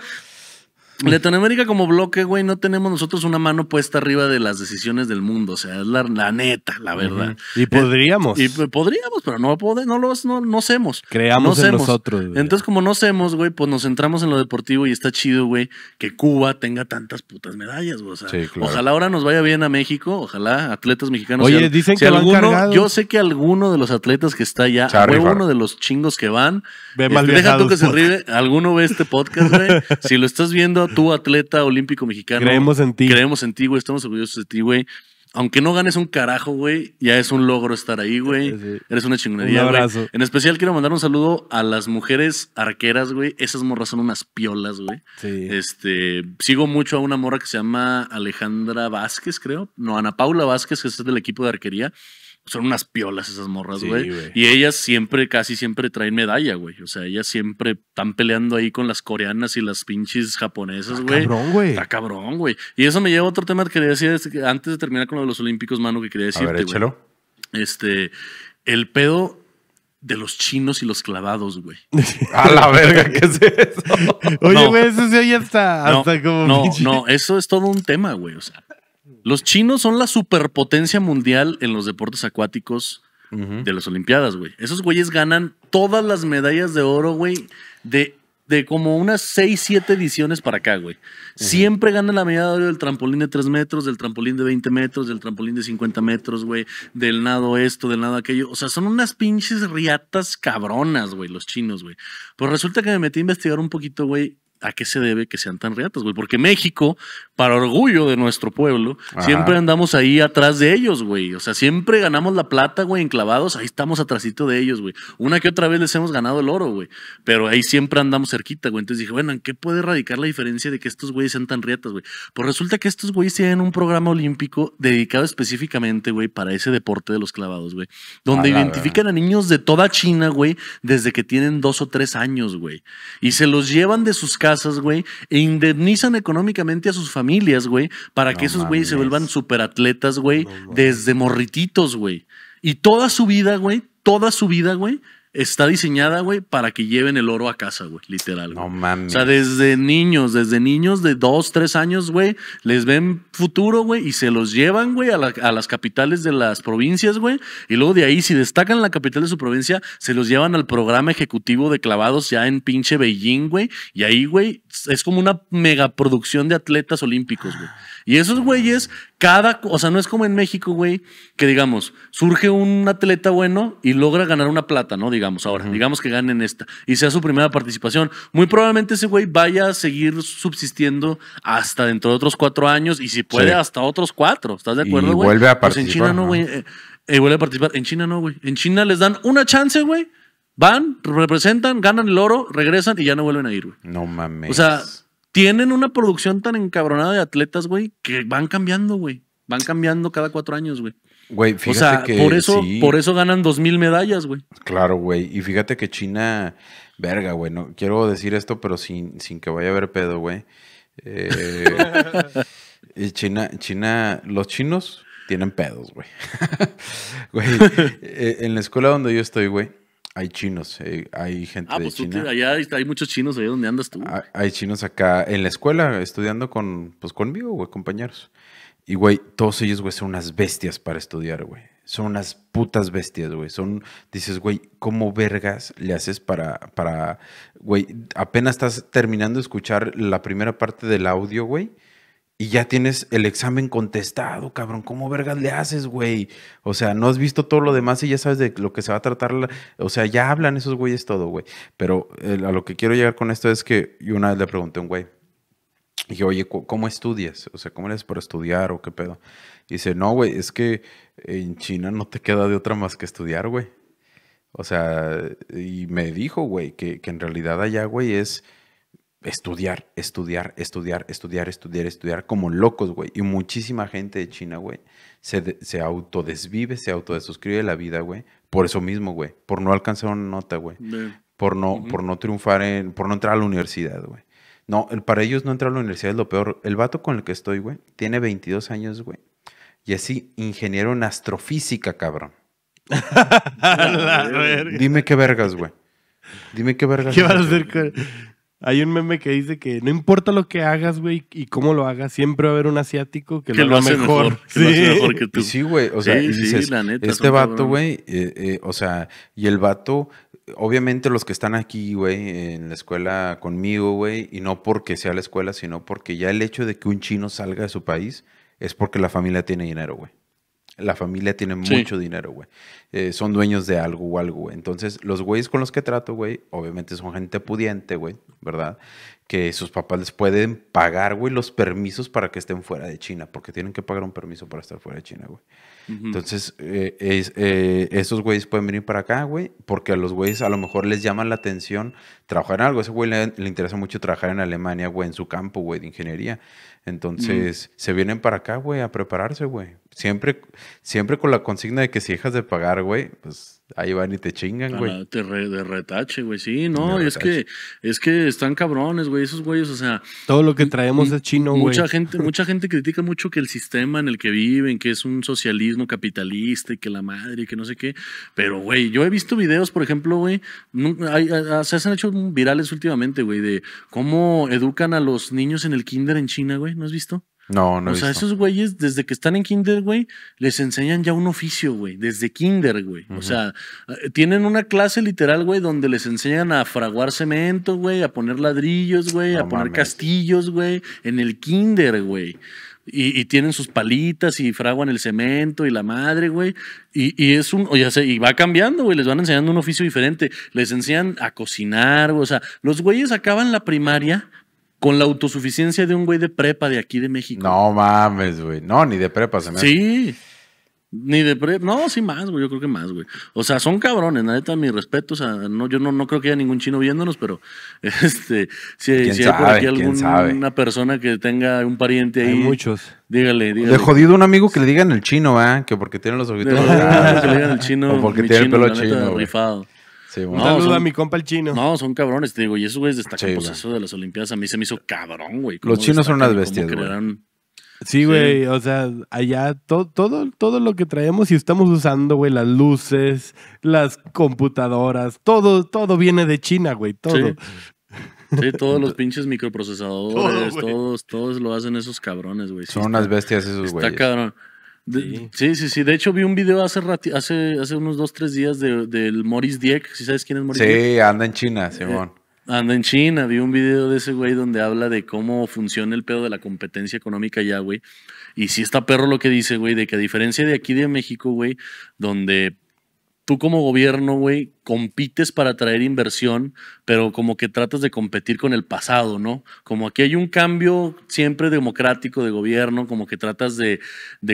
Latinoamérica como bloque, güey, no tenemos nosotros una mano puesta arriba de las decisiones del mundo. O sea, es la, neta, la verdad. Y eh, podríamos. y eh, podríamos, pero no podemos, no lo no, no hacemos. Creamos en nosotros. Entonces, como no hacemos, güey, pues nos centramos en lo deportivo y está chido, güey, que Cuba tenga tantas putas medallas, güey. O sea, ojalá ahora nos vaya bien a México, ojalá atletas mexicanos. Oye, dicen que alguno, Yo sé que alguno de los atletas que está allá, fue uno de los chingos que van, Ve este, deja tú que se ríe, alguno ve este podcast, güey. si lo estás viendo, tú, atleta olímpico mexicano. Creemos en ti. Creemos en ti, güey. Estamos orgullosos de ti, güey. Aunque no ganes un carajo, güey, ya es un logro estar ahí, güey. Eres una chingonería, un abrazo. En especial quiero mandar un saludo a las mujeres arqueras, güey. Esas morras son unas piolas, güey. Sí. Este, sigo mucho a una morra que se llama Alejandra Vázquez, creo. No, Ana Paula Vázquez, que es del equipo de arquería son unas piolas esas morras, güey. y ellas siempre, casi siempre traen medalla, güey. O sea, ellas siempre están peleando ahí con las coreanas y las pinches japonesas, güey. Cabrón, güey. Está cabrón, güey. Y eso me lleva a otro tema que quería decir antes de terminar con lo de los Olímpicos, mano, que quería decirte, a ver, Este, el pedo de los chinos y los clavados, güey. A la verga, ¿qué es eso? Oye, güey, eso sí, ahí está. No, no, eso es todo un tema, güey. O sea, los chinos son la superpotencia mundial en los deportes acuáticos de las Olimpiadas, güey. Esos güeyes ganan todas las medallas de oro, güey, de, de como unas 6, 7 ediciones para acá, güey. Siempre ganan la medalla de oro del trampolín de 3 metros, del trampolín de 20 metros, del trampolín de 50 metros, güey, del nado esto, del nado aquello. O sea, son unas pinches riatas cabronas, güey, los chinos, güey. Pues resulta que me metí a investigar un poquito, güey, a qué se debe que sean tan riatas, güey. Porque México, para orgullo de nuestro pueblo, siempre andamos ahí atrás de ellos, güey. O sea, siempre ganamos la plata, güey, en clavados ahí estamos atrásito de ellos, güey. Una que otra vez les hemos ganado el oro, güey. Pero ahí siempre andamos cerquita, güey. Entonces dije, bueno, ¿en qué puede radicar la diferencia de que estos güeyes sean tan rietas güey? Pues resulta que estos güeyes tienen un programa olímpico dedicado específicamente, güey, para ese deporte de los clavados, güey. Donde identifican a niños de toda China, güey, desde que tienen dos o tres años, güey. Y se los llevan de sus casas, güey, e indemnizan económicamente a sus familias familias, güey, para que esos güeyes se vuelvan atletas, güey, desde morrititos, güey. Y toda su vida, güey, toda su vida, güey, está diseñada, güey, para que lleven el oro a casa, güey, literal. No mames. O sea, desde niños, desde niños de dos, tres años, güey, les ven futuro, güey, y se los llevan, güey, a, las capitales de las provincias, güey. Y luego de ahí, si destacan la capital de su provincia, se los llevan al programa ejecutivo de clavados ya en pinche Beijing, güey. Y ahí, güey, es como una megaproducción de atletas olímpicos, güey. Y esos güeyes, cada, o sea, no es como en México, güey, que digamos, surge un atleta bueno y logra ganar una plata, ¿no? digamos ahora, digamos que ganen esta y sea su primera participación, muy probablemente ese güey vaya a seguir subsistiendo hasta dentro de otros cuatro años y si puede hasta otros cuatro, ¿estás de acuerdo, güey? Vuelve a participar. Pues en China no, güey. Eh, eh, vuelve a participar. En China no, güey. En China les dan una chance, güey. Van, representan, ganan el oro, regresan y ya no vuelven a ir, güey. No mames. O sea, tienen una producción tan encabronada de atletas, güey, que van cambiando, güey. Van cambiando cada cuatro años, güey. Güey, fíjate o sea, que por eso, por eso ganan dos mil medallas, güey. Claro, güey. Y fíjate que China, verga, güey. quiero decir esto, pero sin, sin que vaya a haber pedo, güey. Eh, China, China, los chinos tienen pedos, güey. Eh, en la escuela donde yo estoy, güey, hay chinos, eh, hay gente ah, pues tú China. allá hay, muchos chinos allá donde andas tú. Ah, hay, chinos acá en la escuela estudiando con, pues conmigo, güey, compañeros. Y, güey, todos ellos, güey, son unas bestias para estudiar, güey. Son unas putas bestias, güey. Son, dices, güey, ¿cómo vergas le haces para, para, güey, apenas estás terminando de escuchar la primera parte del audio, güey, y ya tienes el examen contestado, cabrón. ¿Cómo vergas le haces, güey? O sea, no has visto todo lo demás y ya sabes de lo que se va a tratar. O sea, ya hablan esos güeyes todo, güey. Pero eh, a lo que quiero llegar con esto es que yo una vez le pregunté a un güey y dije, oye, ¿cómo estudias? O sea, ¿cómo eres por estudiar o qué pedo? Y dice, no, güey, es que en China no te queda de otra más que estudiar, güey. O sea, y me dijo, güey, que, en realidad allá, güey, es estudiar, estudiar, estudiar, estudiar, estudiar, estudiar como locos, güey. Y muchísima gente de China, güey, se, autodesvive, se autodesuscribe la vida, güey. Por eso mismo, güey. Por no alcanzar una nota, güey. Por no, por no triunfar en, por no entrar a la universidad, güey. No, para ellos no entrar a la universidad es lo peor. El vato con el que estoy, güey, tiene 22 años, güey. Y así, ingeniero en astrofísica, cabrón. Dime qué vergas, güey. Dime qué vergas. ¿Qué vas a hacer con... Hay un meme que dice que no importa lo que hagas, güey, y cómo lo hagas, siempre va a haber un asiático que, lo, hace mejor. sí. güey, o sea, este vato, güey, eh, eh, o sea, y el vato, obviamente los que están aquí, güey, en la escuela conmigo, güey, y no porque sea la escuela, sino porque ya el hecho de que un chino salga de su país es porque la familia tiene dinero, güey la familia tiene mucho dinero, güey. Eh, son dueños de algo o algo, güey. Entonces, los güeyes con los que trato, güey, obviamente son gente pudiente, güey, ¿verdad? Que sus papás les pueden pagar, güey, los permisos para que estén fuera de China, porque tienen que pagar un permiso para estar fuera de China, güey. Entonces, eh, es, eh, esos güeyes pueden venir para acá, güey, porque a los güeyes a lo mejor les llama la atención trabajar en algo. A ese güey le, le interesa mucho trabajar en Alemania, güey, en su campo, güey, de ingeniería. Entonces, mm. se vienen para acá, güey, a prepararse, güey. Siempre, siempre con la consigna de que si dejas de pagar, güey, pues ahí van y te chingan, ah, güey. Te de retache, güey. Sí, no, es que, es que están cabrones, güey, esos güeyes, o sea. Todo lo que traemos es chino, güey. Mucha gente, mucha gente critica mucho que el sistema en el que viven, que es un socialismo capitalista y que la madre y que no sé qué. Pero, güey, yo he visto videos, por ejemplo, güey, se han hecho virales últimamente, güey, de cómo educan a los niños en el kinder en China, güey. ¿no has visto? No, no. O sea, esos güeyes, desde que están en kinder, güey, les enseñan ya un oficio, güey, desde kinder, güey. O sea, tienen una clase literal, güey, donde les enseñan a fraguar cemento, güey, a poner ladrillos, güey, a poner castillos, güey, en el kinder, güey. Y, tienen sus palitas y fraguan el cemento y la madre, güey. Y, es un, ya sé, y va cambiando, güey. Les van enseñando un oficio diferente. Les enseñan a cocinar, güey. O sea, los güeyes acaban la primaria con la autosuficiencia de un güey de prepa de aquí de México. No mames, güey. No, ni de prepa se me Sí. Ni de prepa. No, sí más, güey. Yo creo que más, güey. O sea, son cabrones, neta, mi respeto. O sea, no, yo no, no creo que haya ningún chino viéndonos, pero este, si, si hay por aquí alguna persona que tenga un pariente ahí. Hay muchos. Dígale, dígale. De jodido un amigo que le digan el chino, ¿eh? Que porque tiene los ojitos. que le ah. digan el chino. O porque tiene el pelo chino. rifado no, mi compa el chino. No, son cabrones, te digo. Y esos güeyes destacan, por eso de las Olimpiadas a mí se me hizo cabrón, güey. Los chinos son unas bestias, güey. Sí, güey, o sea, allá todo, todo, todo lo que traemos y estamos usando, güey, las luces, las computadoras, todo, todo viene de China, güey, todo. Sí. todos los pinches microprocesadores, todos, todos lo hacen esos cabrones, güey. Son unas bestias esos, güey. Está cabrón sí. sí, sí, De hecho, vi un video hace hace, hace unos dos, tres días del Morris Dieck. Si sabes quién es Maurice Dieck. Sí, anda en China, eh, Simón. anda en China. Vi un video de ese güey donde habla de cómo funciona el pedo de la competencia económica ya, güey. Y sí está perro lo que dice, güey, de que a diferencia de aquí de México, güey, donde tú como gobierno, güey, compites para traer inversión, pero como que tratas de competir con el pasado, ¿no? Como aquí hay un cambio siempre democrático de gobierno, como que tratas de,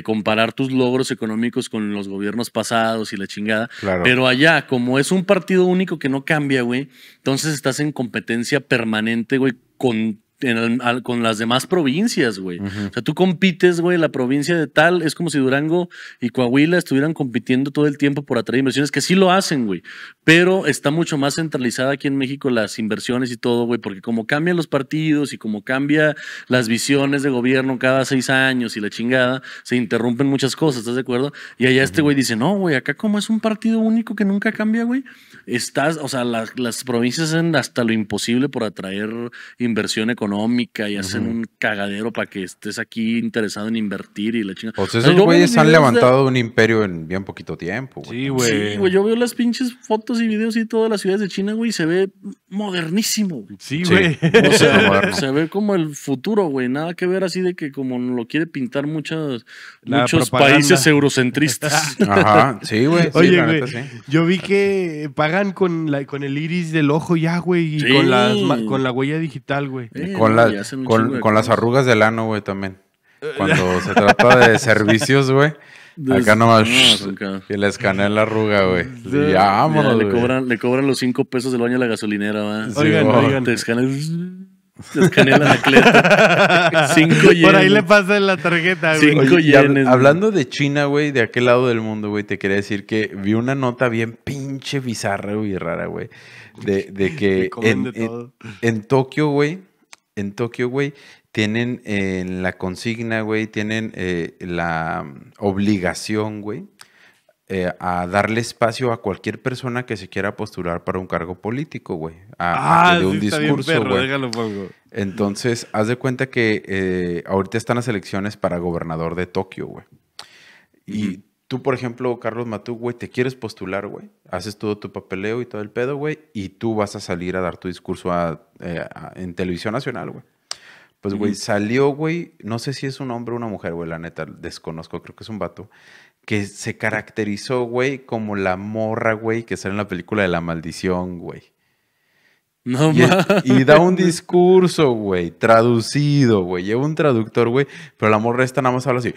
comparar tus logros económicos con los gobiernos pasados y la chingada. Pero allá, como es un partido único que no cambia, güey, entonces estás en competencia permanente, güey, con en con las demás provincias, güey. O sea, tú compites, güey, la provincia de tal, es como si Durango y Coahuila estuvieran compitiendo todo el tiempo por atraer inversiones, que sí lo hacen, güey. Pero está mucho más centralizada aquí en México las inversiones y todo, güey, porque como cambian los partidos y como cambia las visiones de gobierno cada seis años y la chingada, se interrumpen muchas cosas, ¿estás de acuerdo? Y allá este güey dice, no, güey, acá como es un partido único que nunca cambia, güey, estás, o sea, las provincias hacen hasta lo imposible por atraer inversión económica y hacen un cagadero para que estés aquí interesado en invertir y la O sea, esos güeyes han levantado un imperio en bien poquito tiempo. Sí, güey. Sí, güey. Yo veo las pinches fotos y videos y todas las ciudades de China, güey, se ve modernísimo. Sí, güey. O sea, se ve como el futuro, güey. Nada que ver así de que como lo quiere pintar muchas, muchos países eurocentristas. Ajá, sí, güey. Oye, güey, yo vi que paga con, con el iris del ojo ya, güey, y con, con la huella digital, güey. Eh, con, con, las arrugas del ano, güey, también. Eh, Cuando se trata de servicios, güey. Acá nomás y le escanean la arruga, güey. ya, vámonos, le, cobran, le cobran los cinco pesos del baño a la gasolinera, güey. oigan, oigan. Te escanean... Por ahí le pasa la tarjeta, güey. Cinco hablando de China, güey, de aquel lado del mundo, güey, te quería decir que vi una nota bien pinche bizarra, y rara, güey. De, que en, en, Tokio, güey, en Tokio, güey, tienen eh, la consigna, güey, tienen eh, la obligación, güey, eh, a darle espacio a cualquier persona que se quiera postular para un cargo político, güey. A, de ah, un discurso, Entonces, haz de cuenta que eh, ahorita están las elecciones para gobernador de Tokio, güey. Y tú, por ejemplo, Carlos Matú, güey, te quieres postular, güey. Haces todo tu papeleo y todo el pedo, güey. Y tú vas a salir a dar tu discurso eh, en televisión nacional, güey. Pues, güey, salió, güey, no sé si es un hombre o una mujer, güey, la neta, desconozco, creo que es un vato que se caracterizó, güey, como la morra, güey, que sale en la película de La Maldición, güey. No y, y da un discurso, güey, traducido, güey. Lleva un traductor, güey, pero la morra esta nada más habla así.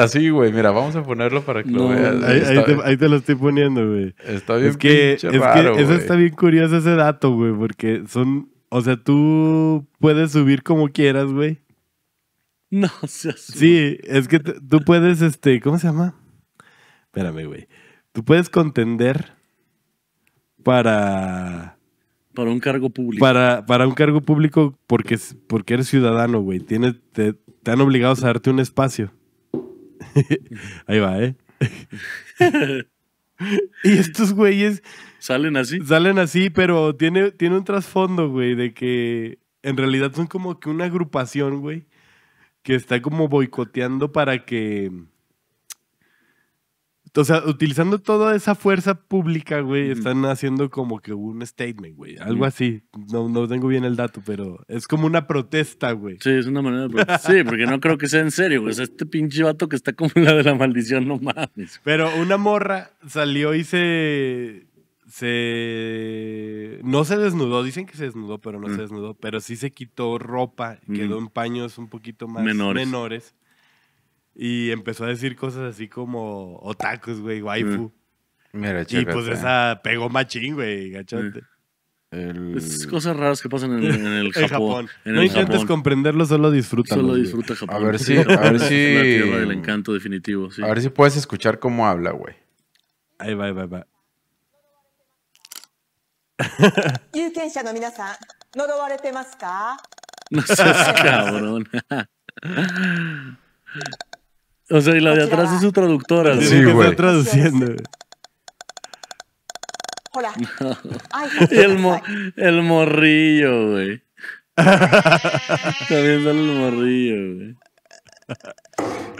Así, güey, mira, vamos a ponerlo para que lo veas. Ahí, te, lo estoy poniendo, güey. Está bien es que, es que Eso está bien curioso ese dato, güey, porque son... O sea, tú puedes subir como quieras, güey. No seas. Sí, es que tú puedes, este, ¿cómo se llama? Espérame, güey. Tú puedes contender para. Para un cargo público. Para, para un cargo público porque, porque eres ciudadano, güey. te, han obligado a darte un espacio. Ahí va, ¿eh? y estos güeyes. Salen así. Salen así, pero tiene, tiene un trasfondo, güey, de que en realidad son como que una agrupación, güey, que está como boicoteando para que. O sea, utilizando toda esa fuerza pública, güey, están haciendo como que un statement, güey. Algo así. No, no tengo bien el dato, pero es como una protesta, güey. Sí, es una manera de protesta. Sí, porque no creo que sea en serio, güey. O este pinche vato que está como la de la maldición, no mames. Pero una morra salió y se se no se desnudó, dicen que se desnudó, pero no se mm. desnudó, pero sí se quitó ropa, quedó en paños un poquito más menores. y empezó a decir cosas así como otakus, güey, waifu. Mm. y pues esa pegó machín, güey, gachote. Mm. Esas cosas raras que pasan en, el Japón. Japón. no intentes comprenderlo, solo disfruta. Solo disfruta Japón. A ver si. A ver si... del encanto definitivo. A ver si puedes escuchar cómo habla, güey. Ahí va, ahí va, ahí va. No seas cabrón. o sea, y la de atrás es su traductora. Sí, sí que Está traduciendo. Hola. el, morrillo, güey. También sale el morrillo, güey.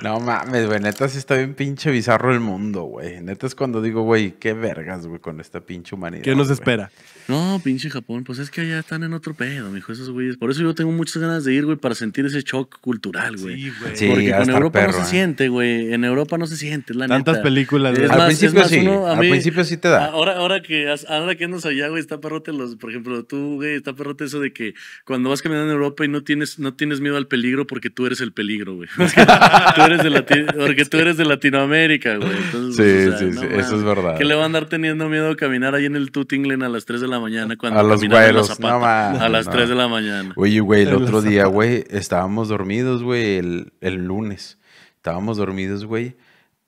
No mames, güey. Neta sí está bien pinche bizarro el mundo, güey. Neta es cuando digo, güey, qué vergas, güey, con esta pinche humanidad. ¿Qué nos espera? No, pinche Japón. Pues es que allá están en otro pedo, mijo, esos güeyes. Por eso yo tengo muchas ganas de ir, güey, para sentir ese shock cultural, güey. Sí, güey. Porque con Europa no se ¿eh? siente, güey. En Europa no se siente, la Tantas películas, güey. Al principio sí. a Al principio sí te da. Ahora, ahora, que, ahora que andas allá, güey, está perrote los. Por ejemplo, tú, güey, está perrote eso de que cuando vas caminando en Europa y no tienes, no tienes miedo al peligro porque tú eres el peligro, güey. tú eres de porque tú eres de Latinoamérica, güey. sí, sí, sí, eso es verdad. ¿Qué le va a andar teniendo miedo a caminar ahí en el Tutinglen a las 3 de la mañana cuando a los güeros, a las 3 de la mañana? Oye, güey, el otro día, güey, estábamos dormidos, güey, el lunes. Estábamos dormidos, güey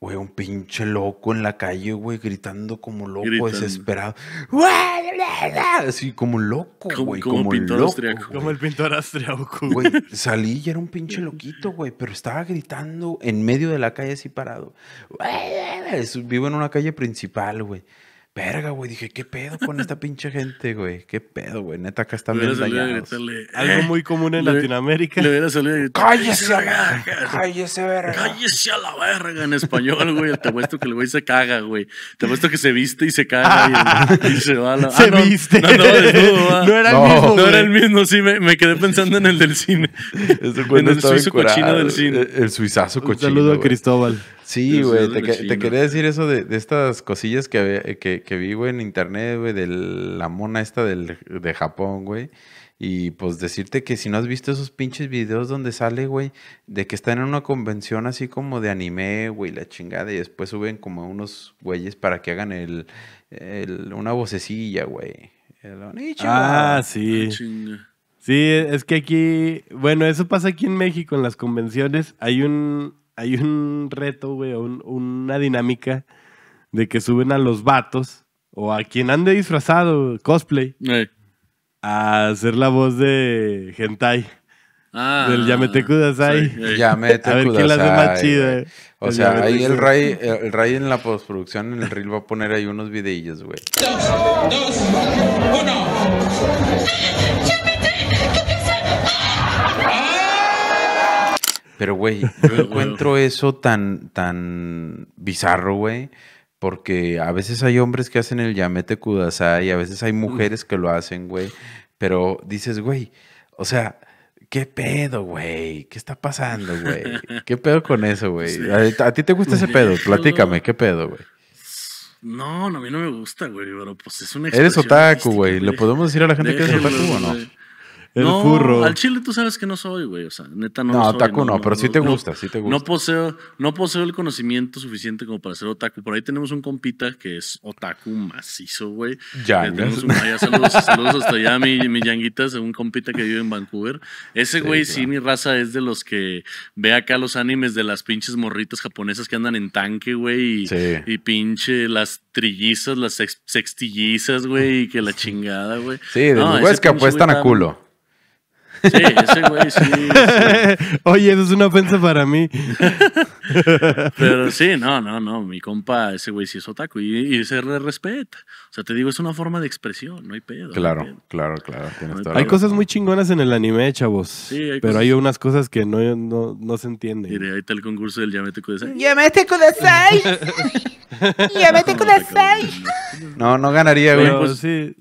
Güey, un pinche loco en la calle, güey, gritando como loco, desesperado. Así como loco, güey. Como, como, pintor loco, austriaco. Como el pintor austriaco. Güey, salí y era un pinche loquito, güey, pero estaba gritando en medio de la calle así parado. Vivo en una calle principal, güey. Verga, güey, dije, ¿qué pedo con esta pinche gente, güey? ¿Qué pedo, güey? Neta, acá están bien dañados. Algo eh, muy común en Latinoamérica. Le hubiera salido ¡Cállese a verga! ¡Cállese, verga! ¡Cállese a la verga! En español, güey, te muestro que el güey se caga, güey. Te muestro que se viste y se caga y, se va la... ¡Se ah, viste! No, era el mismo, No era el mismo, sí, me, quedé pensando en el del cine. en el suizo cochino del cine. Eh, el, suizazo cochino, saludo a Cristóbal. Sí, güey, te, quería decir eso de, estas cosillas que, eh, que, que vi, güey, en internet, güey, de la mona esta del, de Japón, güey. Y pues decirte que si no has visto esos pinches videos donde sale, güey, de que están en una convención así como de anime, güey, la chingada, y después suben como unos güeyes para que hagan el, una vocecilla, güey. Ah, sí. Ah, sí, es que aquí, bueno, eso pasa aquí en México, en las convenciones, hay un, hay un reto, güey, un, una dinámica de que suben a los vatos o a quien ande disfrazado, cosplay, a hacer la voz de Hentai. Ah. del Yamete Kudasai. a ver quién la hace más chida. Eh. O sea, ahí el Ray, el Ray en la postproducción, en el reel va a poner ahí unos videillos, güey. Dos, dos, uno. Pero, güey, yo encuentro eso tan, tan bizarro, güey. Porque a veces hay hombres que hacen el Yamete Kudasai, a veces hay mm. mujeres que lo hacen, güey. Pero dices, güey, o sea, ¿qué pedo, güey? ¿Qué está pasando, güey? ¿Qué pedo con eso, güey? ¿A, ti te gusta ese pedo? Platícame, ¿qué pedo, güey? No, no, a mí no me gusta, güey, pero pues es Eres otaku, güey. ¿Le podemos decir a la gente que eres otaku o no? El no, furro. Al chile tú sabes que no soy, güey. O sea, neta no. No, otaku no, pero sí te gusta, sí te gusta. No poseo, no poseo el conocimiento suficiente como para ser otaku. Por ahí tenemos un compita que es otaku macizo, güey. Ya, un, ya saludos, hasta allá, mi, mi yanguita, un compita que vive en Vancouver. Ese güey, sí, mi raza es de los que ve acá los animes de las pinches morritas japonesas que andan en tanque, güey. Y, y pinche las trillizas, las sextillizas, güey, y que la chingada, güey. Sí, de los güeyes que apuestan a culo. Sí, ese güey sí, Oye, eso es una ofensa para mí. Pero sí, no, no, no. Mi compa, ese güey sí es otaku y, se respeta. O sea, te digo, es una forma de expresión, no hay pedo. Claro, claro, claro. hay, cosas muy chingonas en el anime, chavos. Sí, hay Pero hay unas cosas que no, no, no se entienden. Mire, ahí está el concurso del Yamete Kudasai. ¡Yamete Kudasai! ¡Yamete Kudasai! No, no ganaría, güey. Pues, sí.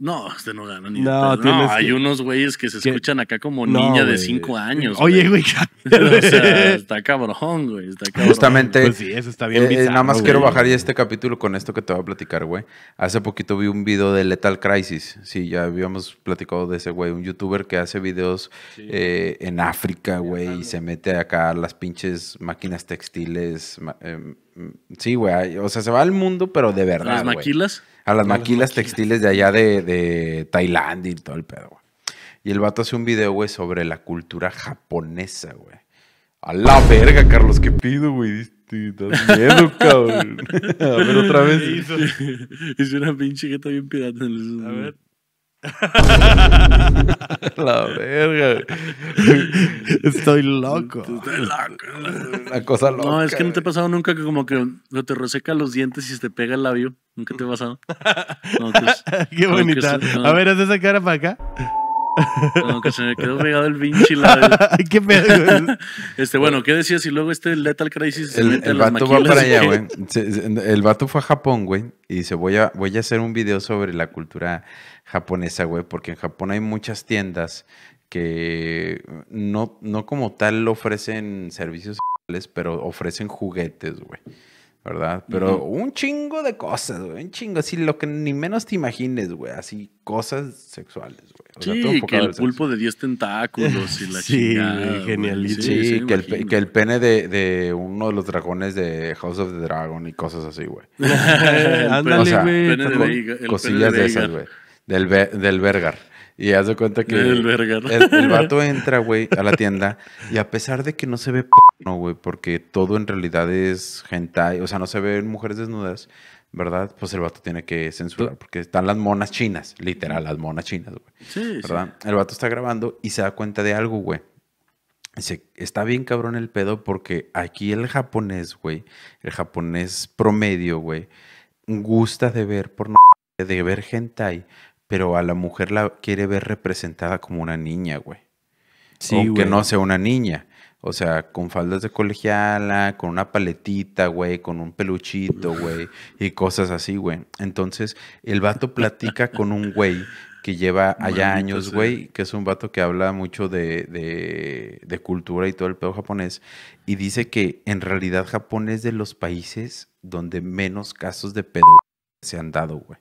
No, usted no gana ni No, hay unos güeyes que se escuchan acá como niña de cinco 5 años. Oye, güey. o está cabrón, güey. Está cabrón. Justamente, pues está bien. Eh, eh, nada más quiero bajar ya este capítulo con esto que te voy a platicar, güey. Hace poquito vi un video de Lethal Crisis. Sí, ya habíamos platicado de ese, güey. Un youtuber que hace videos eh, en África, güey. Y se mete acá a las pinches máquinas textiles. Em, sí, güey. O sea, se va al mundo, pero de verdad, Las maquilas. A las, maquilas, textiles de allá de, de, Tailandia y todo el pedo, güey. Y el vato hace un video, güey, sobre la cultura japonesa, güey. A la verga, Carlos, qué pido, güey. Estás miedo, cabrón. a ver otra vez. Hizo? una pinche que está bien pirata. En A ver. la verga. Estoy loco. Estoy loco. cosa loca. No, es que no te ha pasado nunca que como que te reseca los dientes y se te pega el labio. Nunca te ha pasado. Qué bonita. A ver, haz esa cara para acá. Como que se me quedó pegado el pinche labio. Qué pedo. este, bueno, ¿qué decías? Y luego este Lethal Crisis se el, mete el vato va para allá, güey. El vato fue a Japón, güey. Y dice, voy a, voy a hacer un video sobre la cultura japonesa, güey, porque en Japón hay muchas tiendas que no, no como tal ofrecen servicios pero ofrecen juguetes, güey. ¿Verdad? Pero un chingo de cosas, güey. Un chingo, así lo que ni menos te imagines, güey. Así cosas sexuales, güey. O sí, que el pulpo de 10 tentáculos y la chingada. Sí, que, el, pene de, uno de los dragones de House of the Dragon y cosas así, güey. Ándale, güey. cosillas de esas, güey del, del Bergar. Y haz cuenta que el, el, el vato entra, güey, a la tienda y a pesar de que no se ve porno, güey, porque todo en realidad es hentai, o sea, no se ven mujeres desnudas, ¿verdad? Pues el vato tiene que censurar porque están las monas chinas, literal, las monas chinas, güey. Sí, ¿verdad? El vato está grabando y se da cuenta de algo, güey. Dice, está bien cabrón el pedo porque aquí el japonés, güey, el japonés promedio, güey, gusta de ver porno, de ver hentai, pero a la mujer la quiere ver representada como una niña, güey. Sí, Aunque no sea una niña. O sea, con faldas de colegiala, con una paletita, güey, con un peluchito, güey, y cosas así, güey. Entonces, el vato platica con un güey que lleva allá años, güey, que es un vato que habla mucho de, de, de cultura y todo el pedo japonés, y dice que en realidad Japón es de los países donde menos casos de pedo se han dado, güey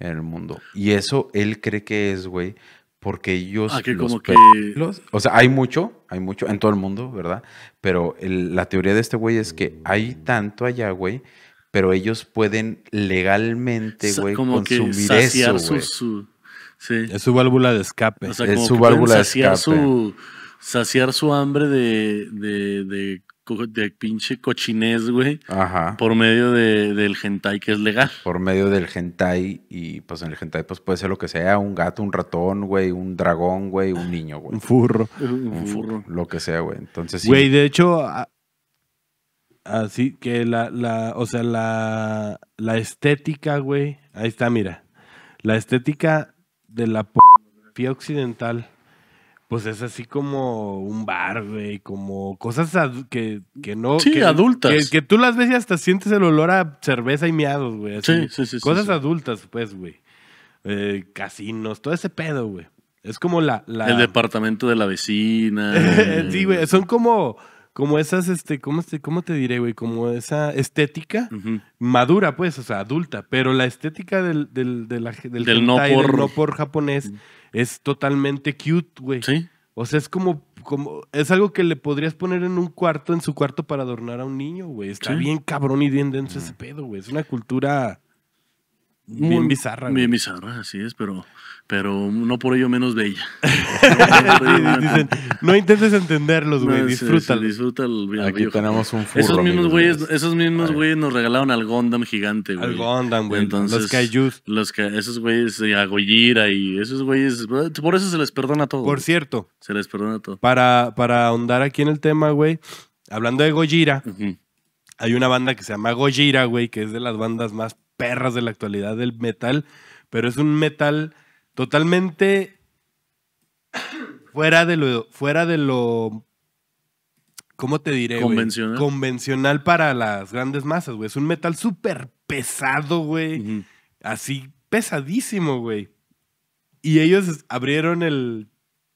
en el mundo. Y eso él cree que es, güey, porque ellos... Ah, los como o sea, hay mucho, hay mucho en todo el mundo, ¿verdad? Pero la teoría de este güey es que hay tanto allá, güey, pero ellos pueden legalmente, güey, consumir eso, Su, Es su válvula de escape. es su válvula de escape. Su, saciar su hambre de, de de pinche cochinés, güey. Ajá. Por medio del hentai que es legal. Por medio del hentai y pues en el hentai pues puede ser lo que sea, un gato, un ratón, güey, un dragón, güey, un niño, güey. un furro. Un furro. Lo que sea, güey. Entonces Güey, de hecho, así que la, la, o sea, la, la estética, güey. Ahí está, mira. La estética de la pornografía occidental pues es así como un bar, güey, como cosas que, no. Sí, adultas. Que, tú las ves y hasta sientes el olor a cerveza y miados, güey. sí, sí, sí. Cosas adultas, pues, güey. Eh, casinos, todo ese pedo, güey. Es como la, El departamento de la vecina. sí, güey. Son como. Como esas, este, ¿cómo te, cómo te diré, güey? Como esa estética madura, pues, o sea, adulta, pero la estética del, del, del, no, por... Del no por japonés es totalmente cute, güey. Sí. O sea, es como, como, es algo que le podrías poner en un cuarto, en su cuarto para adornar a un niño, güey. Está bien cabrón y bien denso ese pedo, güey. Es una cultura bien bizarra. Bien bizarra, así es, pero pero no por ello menos bella. no intentes entenderlos, güey, disfrútalo. Aquí tenemos un furro, Esos mismos güeyes, nos regalaron al Gondam gigante, güey. Al Gondam, güey. Los Kaijus. esos güeyes y eh, a Gojira y esos güeyes, eh, por eso se les perdona todo. Por cierto. Se les perdona todo. Para, para ahondar aquí en el tema, güey, hablando de Gojira, hay una banda que se llama Gojira, güey, que es de las bandas más perras de la actualidad del metal, pero es un metal totalmente fuera de lo, fuera de lo, ¿cómo te diré? Convencional. Convencional para las grandes masas, güey. Es un metal súper pesado, güey. Así pesadísimo, güey. Y ellos abrieron el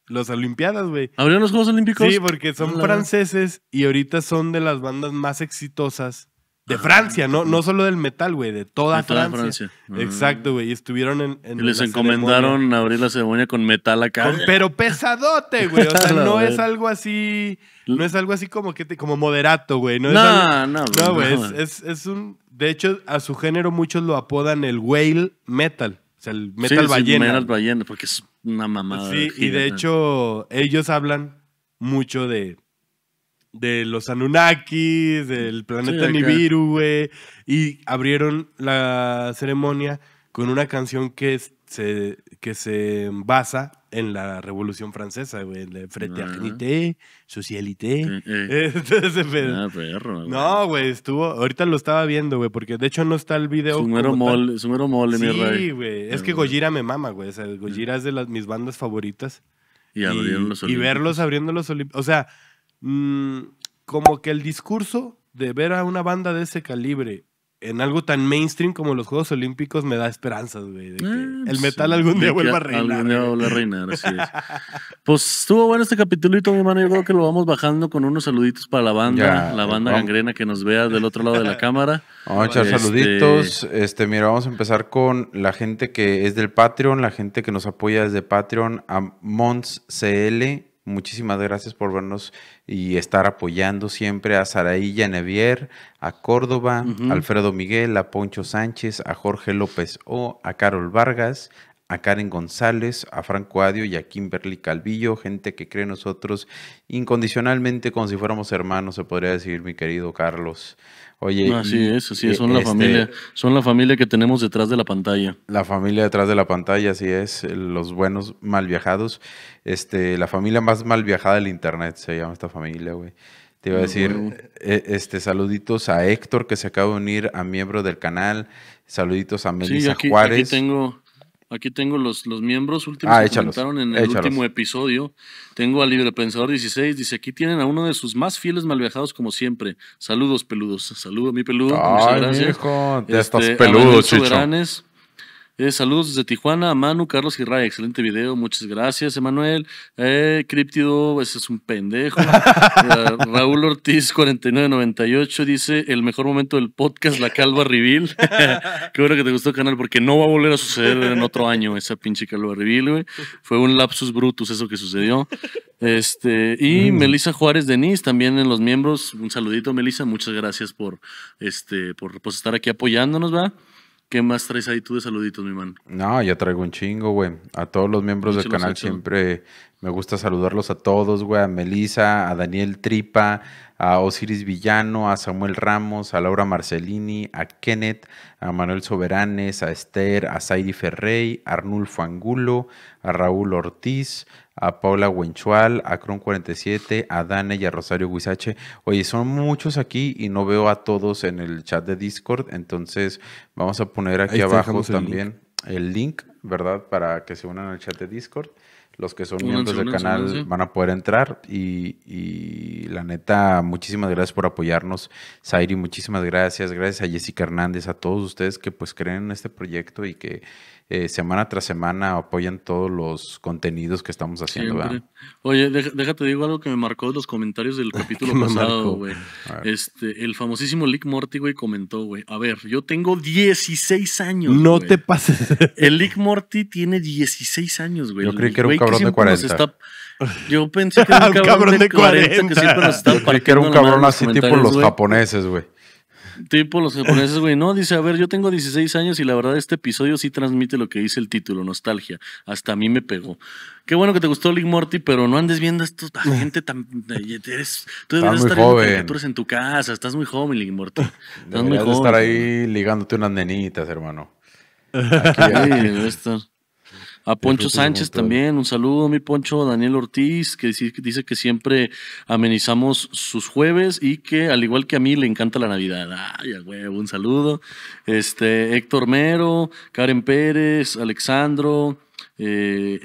las Olimpiadas, güey. ¿Abrieron los Juegos Olímpicos? Sí, porque son franceses y ahorita son de las bandas más exitosas de ah, Francia, no, no solo del metal, güey, de toda, Francia. Ah. Exacto, güey. Y estuvieron en. les encomendaron abrir la cebolla con metal acá. pero pesadote, güey. O sea, no es algo así. No es algo así como que como moderato, güey. No, no, es no, güey. es, un. De hecho, a su género muchos lo apodan el whale metal. O sea, el metal sí, ballena. Sí, metal ballena, porque es una mamada. Sí, y de hecho, ellos hablan mucho de de los Anunnakis, del planeta Nibiru, güey. Y abrieron la ceremonia con una canción que se, que se basa en la Revolución Francesa, güey. Frente a ah. socialité. Este, ah, perro, no, güey, estuvo... Ahorita lo estaba viendo, güey, porque de hecho no está el video. Sumero mole, sumero mole, mi Sí, güey. Es ah, que Gojira me mama, güey. O sea, Gojira es de las, mis bandas favoritas. Y, y, verlos abriendo los O sea, Mm, como que el discurso de ver a una banda de ese calibre en algo tan mainstream como los Juegos Olímpicos me da esperanzas, güey. De que mm, el pues metal algún día vuelva a reinar. Algún día vuelva a reinar, Pues estuvo bueno este capitulito, mi hermano. Yo creo que lo vamos bajando con unos saluditos para la banda, la banda gangrena que nos vea del otro lado de la cámara. Vamos a echar este, saluditos. Este, mira, vamos a empezar con la gente que es del Patreon, la gente que nos apoya desde Patreon, a Mons CL, Muchísimas gracias por vernos y estar apoyando siempre a Saraí Nevier, a Córdoba, a Alfredo Miguel, a Poncho Sánchez, a Jorge López O, a Carol Vargas, a Karen González, a Franco Adio y a Kimberly Calvillo, gente que cree en nosotros incondicionalmente como si fuéramos hermanos, se podría decir, mi querido Carlos. Oye, así ah, es, eh, son la este familia, son la familia que tenemos detrás de la pantalla. La familia detrás de la pantalla, así es, los buenos mal viajados, este, la familia más mal viajada del internet se llama esta familia, güey. Te iba a ah, decir, eh, este, saluditos a Héctor que se acaba de unir a miembro del canal, saluditos a Melissa sí, Juárez. Aquí tengo, Aquí tengo los, los miembros últimos ah, que comentaron en el último episodio. Tengo a pensador 16, dice, aquí tienen a uno de sus más fieles viajados, como siempre. Saludos, peludos. Saludos, mi peludo. Muchas gracias. Hijo, de estos este, peludos, eh, saludos desde Tijuana Manu, Carlos y Excelente video. Muchas gracias, Emanuel. Eh, ese pues, es un pendejo. Eh, Raúl Ortiz, 4998, dice: El mejor momento del podcast, La Calva Reveal. Qué bueno que te gustó el canal, porque no va a volver a suceder en otro año esa pinche Calva Reveal, güey. Fue un lapsus brutus eso que sucedió. Este, y mm. Melisa Juárez Denis, también en los miembros. Un saludito, Melisa. Muchas gracias por, este, por pues, estar aquí apoyándonos, ¿va? ¿Qué más traes ahí tú de saluditos, mi man? No, ya traigo un chingo, güey. A todos los miembros del canal siempre me gusta saludarlos a todos, güey, a Melisa, a Daniel Tripa, a Osiris Villano, a Samuel Ramos, a Laura Marcelini, a Kenneth, a Manuel Soberanes, a Esther, a Saidi Ferrey, a Arnulfo Angulo, a Raúl Ortiz, a Paula Huenchual, a Cron47, a Dane y a Rosario Guisache. Oye, son muchos aquí y no veo a todos en el chat de Discord, entonces vamos a poner aquí abajo también el link, ¿verdad? Para que se unan al chat de Discord los que son miembros del canal van a poder entrar. Y, la neta, muchísimas gracias por apoyarnos. Zairi, muchísimas gracias. Gracias a Jessica Hernández, a todos ustedes que pues creen en este proyecto y que eh, semana tras semana apoyan todos los contenidos que estamos haciendo. Oye, déjate digo algo que me marcó de los comentarios del capítulo pasado, güey. Este, el famosísimo Lick Morty, güey, comentó, güey, a ver, yo tengo 16 años. No te pases. El Lick Morty tiene 16 años, güey. Yo creí que era un cabrón de 40. Yo pensé que era un cabrón, de 40, era un cabrón así tipo los japoneses, güey. Tipo los japoneses, güey. No, dice, a ver, yo tengo 16 años y la verdad este episodio sí transmite lo que dice el título, nostalgia. Hasta a mí me pegó. Qué bueno que te gustó Link Morty, pero no andes viendo a esta gente tan... tú estás estar joven. en tu casa, estás muy joven, Link Morty. Estás estar ahí ligándote unas nenitas, hermano. Aquí, aquí. A Poncho Sánchez también, un saludo, mi Poncho, Daniel Ortiz, que dice que siempre amenizamos sus jueves y que al igual que a mí le encanta la Navidad. Ay, huevo, un saludo. Este, Héctor Mero, Karen Pérez, Alexandro, eh,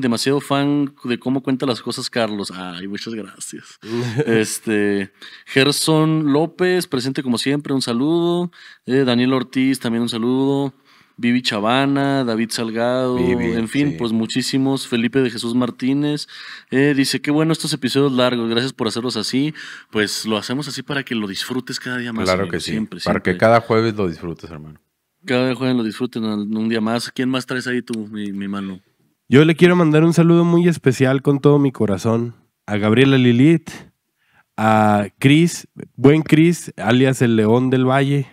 demasiado fan de cómo cuenta las cosas Carlos. Ay, muchas gracias. este, Gerson López, presente como siempre, un saludo. Eh, Daniel Ortiz, también un saludo. Vivi Chavana, David Salgado, en fin, pues muchísimos, Felipe de Jesús Martínez, eh, dice, qué bueno estos episodios largos, gracias por hacerlos así, pues lo hacemos así para que lo disfrutes cada día más. Claro que sí, para que cada jueves lo disfrutes, hermano. Cada jueves lo disfruten un día más. ¿Quién más traes ahí tú, mi, mi mano? Yo le quiero mandar un saludo muy especial con todo mi corazón a Gabriela Lilith, a Cris, buen Cris, alias el León del Valle,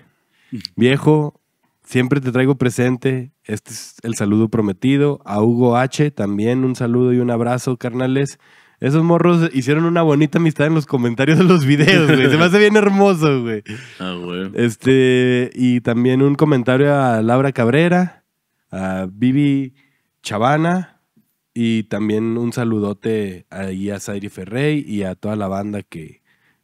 mm. viejo, Siempre te traigo presente. Este es el saludo prometido. A Hugo H. también un saludo y un abrazo, carnales. Esos morros hicieron una bonita amistad en los comentarios de los videos, güey. Se me hace bien hermoso, güey. Ah, güey. Este, y también un comentario a Laura Cabrera, a Vivi Chavana, y también un saludote ahí a Zaire Ferrey y a toda la banda que,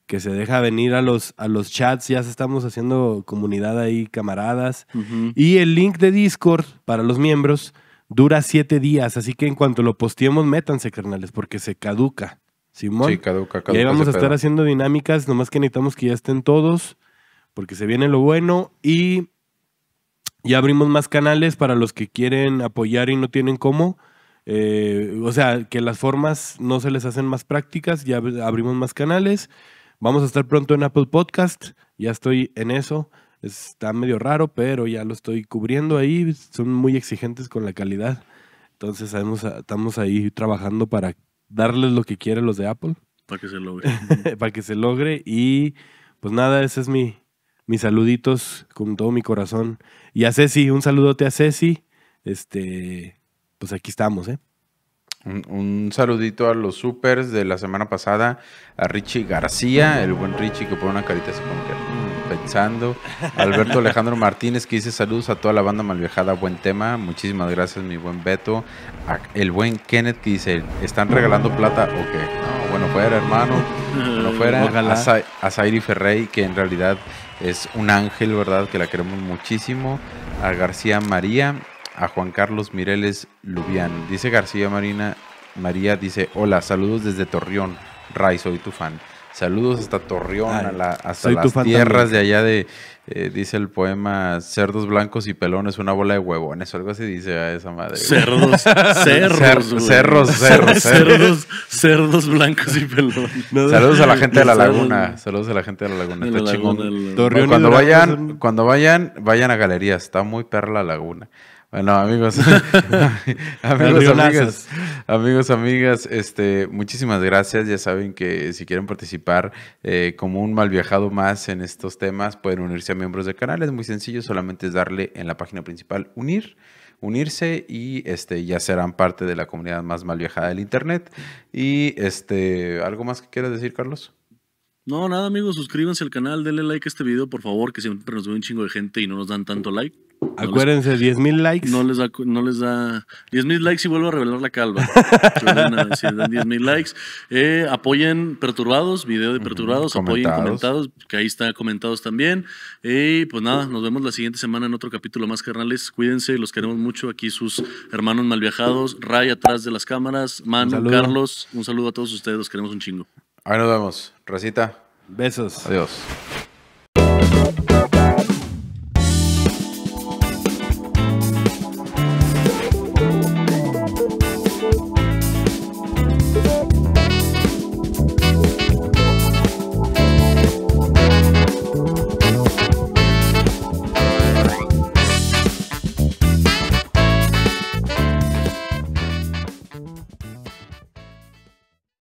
que se deja venir a los, a los chats, ya estamos haciendo comunidad ahí, camaradas. Y el link de Discord para los miembros dura siete días, así que en cuanto lo posteemos, métanse, carnales, porque se caduca. Simón. Sí, caduca, caduca. Y vamos a estar haciendo dinámicas, nomás que necesitamos que ya estén todos, porque se viene lo bueno y ya abrimos más canales para los que quieren apoyar y no tienen cómo. Eh, o sea, que las formas no se les hacen más prácticas, ya abrimos más canales. Vamos a estar pronto en Apple Podcast, ya estoy en eso. Está medio raro, pero ya lo estoy cubriendo ahí. Son muy exigentes con la calidad. Entonces estamos ahí trabajando para darles lo que quieren los de Apple. Para que se logre. para que se logre. Y pues nada, ese es mi, mis saluditos con todo mi corazón. Y a Ceci, un saludote a Ceci. Este, pues aquí estamos, ¿eh? Un, saludito a los supers de la semana pasada, a Richie García, el buen Richie que pone una carita así como que pensando. Alberto Alejandro Martínez que dice saludos a toda la banda malviajada, buen tema. Muchísimas gracias, mi buen Beto. el buen Kenneth que dice, ¿están regalando plata o qué? No, bueno fuera, hermano. no fuera. A, Ferrey, que en realidad es un ángel, ¿verdad? Que la queremos muchísimo. A García María a Juan Carlos Mireles Lubián. Dice García Marina, María dice, hola, saludos desde Torreón. Ray, soy tu fan. Saludos hasta Torreón, a hasta las tierras de allá de, eh, dice el poema, cerdos blancos y pelones, una bola de huevo. En eso algo así dice a esa madre. Cerdos, cerros, cerros, cerros, ¿eh? cerdos, cerdos blancos y pelones. saludos a la gente de la laguna, saludos a la gente de la laguna. cuando vayan, cuando vayan, vayan a galerías, está muy perra la laguna. Bueno, amigos, amigos, amigas, amigos, amigas, este, muchísimas gracias. Ya saben que si quieren participar eh, como un mal viajado más en estos temas, pueden unirse a miembros del canal. Es muy sencillo, solamente es darle en la página principal unir unirse y este ya serán parte de la comunidad más mal viajada del internet y este algo más que quieras decir Carlos no, nada, amigos, suscríbanse al canal, denle like a este video, por favor, que siempre nos ve un chingo de gente y no nos dan tanto like. Acuérdense, 10.000 likes. No les da, no les da 10.000 likes y vuelvo a revelar la calva. si dan 10.000 likes. Eh, apoyen Perturbados, video de Perturbados, apoyen comentados. que ahí está Comentados también. Eh, y pues nada, nos vemos la siguiente semana en otro capítulo más, carnales. Cuídense, los queremos mucho. Aquí sus hermanos mal viajados, Ray atrás de las cámaras, Manu, Carlos, un saludo a todos ustedes, los queremos un chingo. Ahí nos vemos. Recita. Besos. Adiós.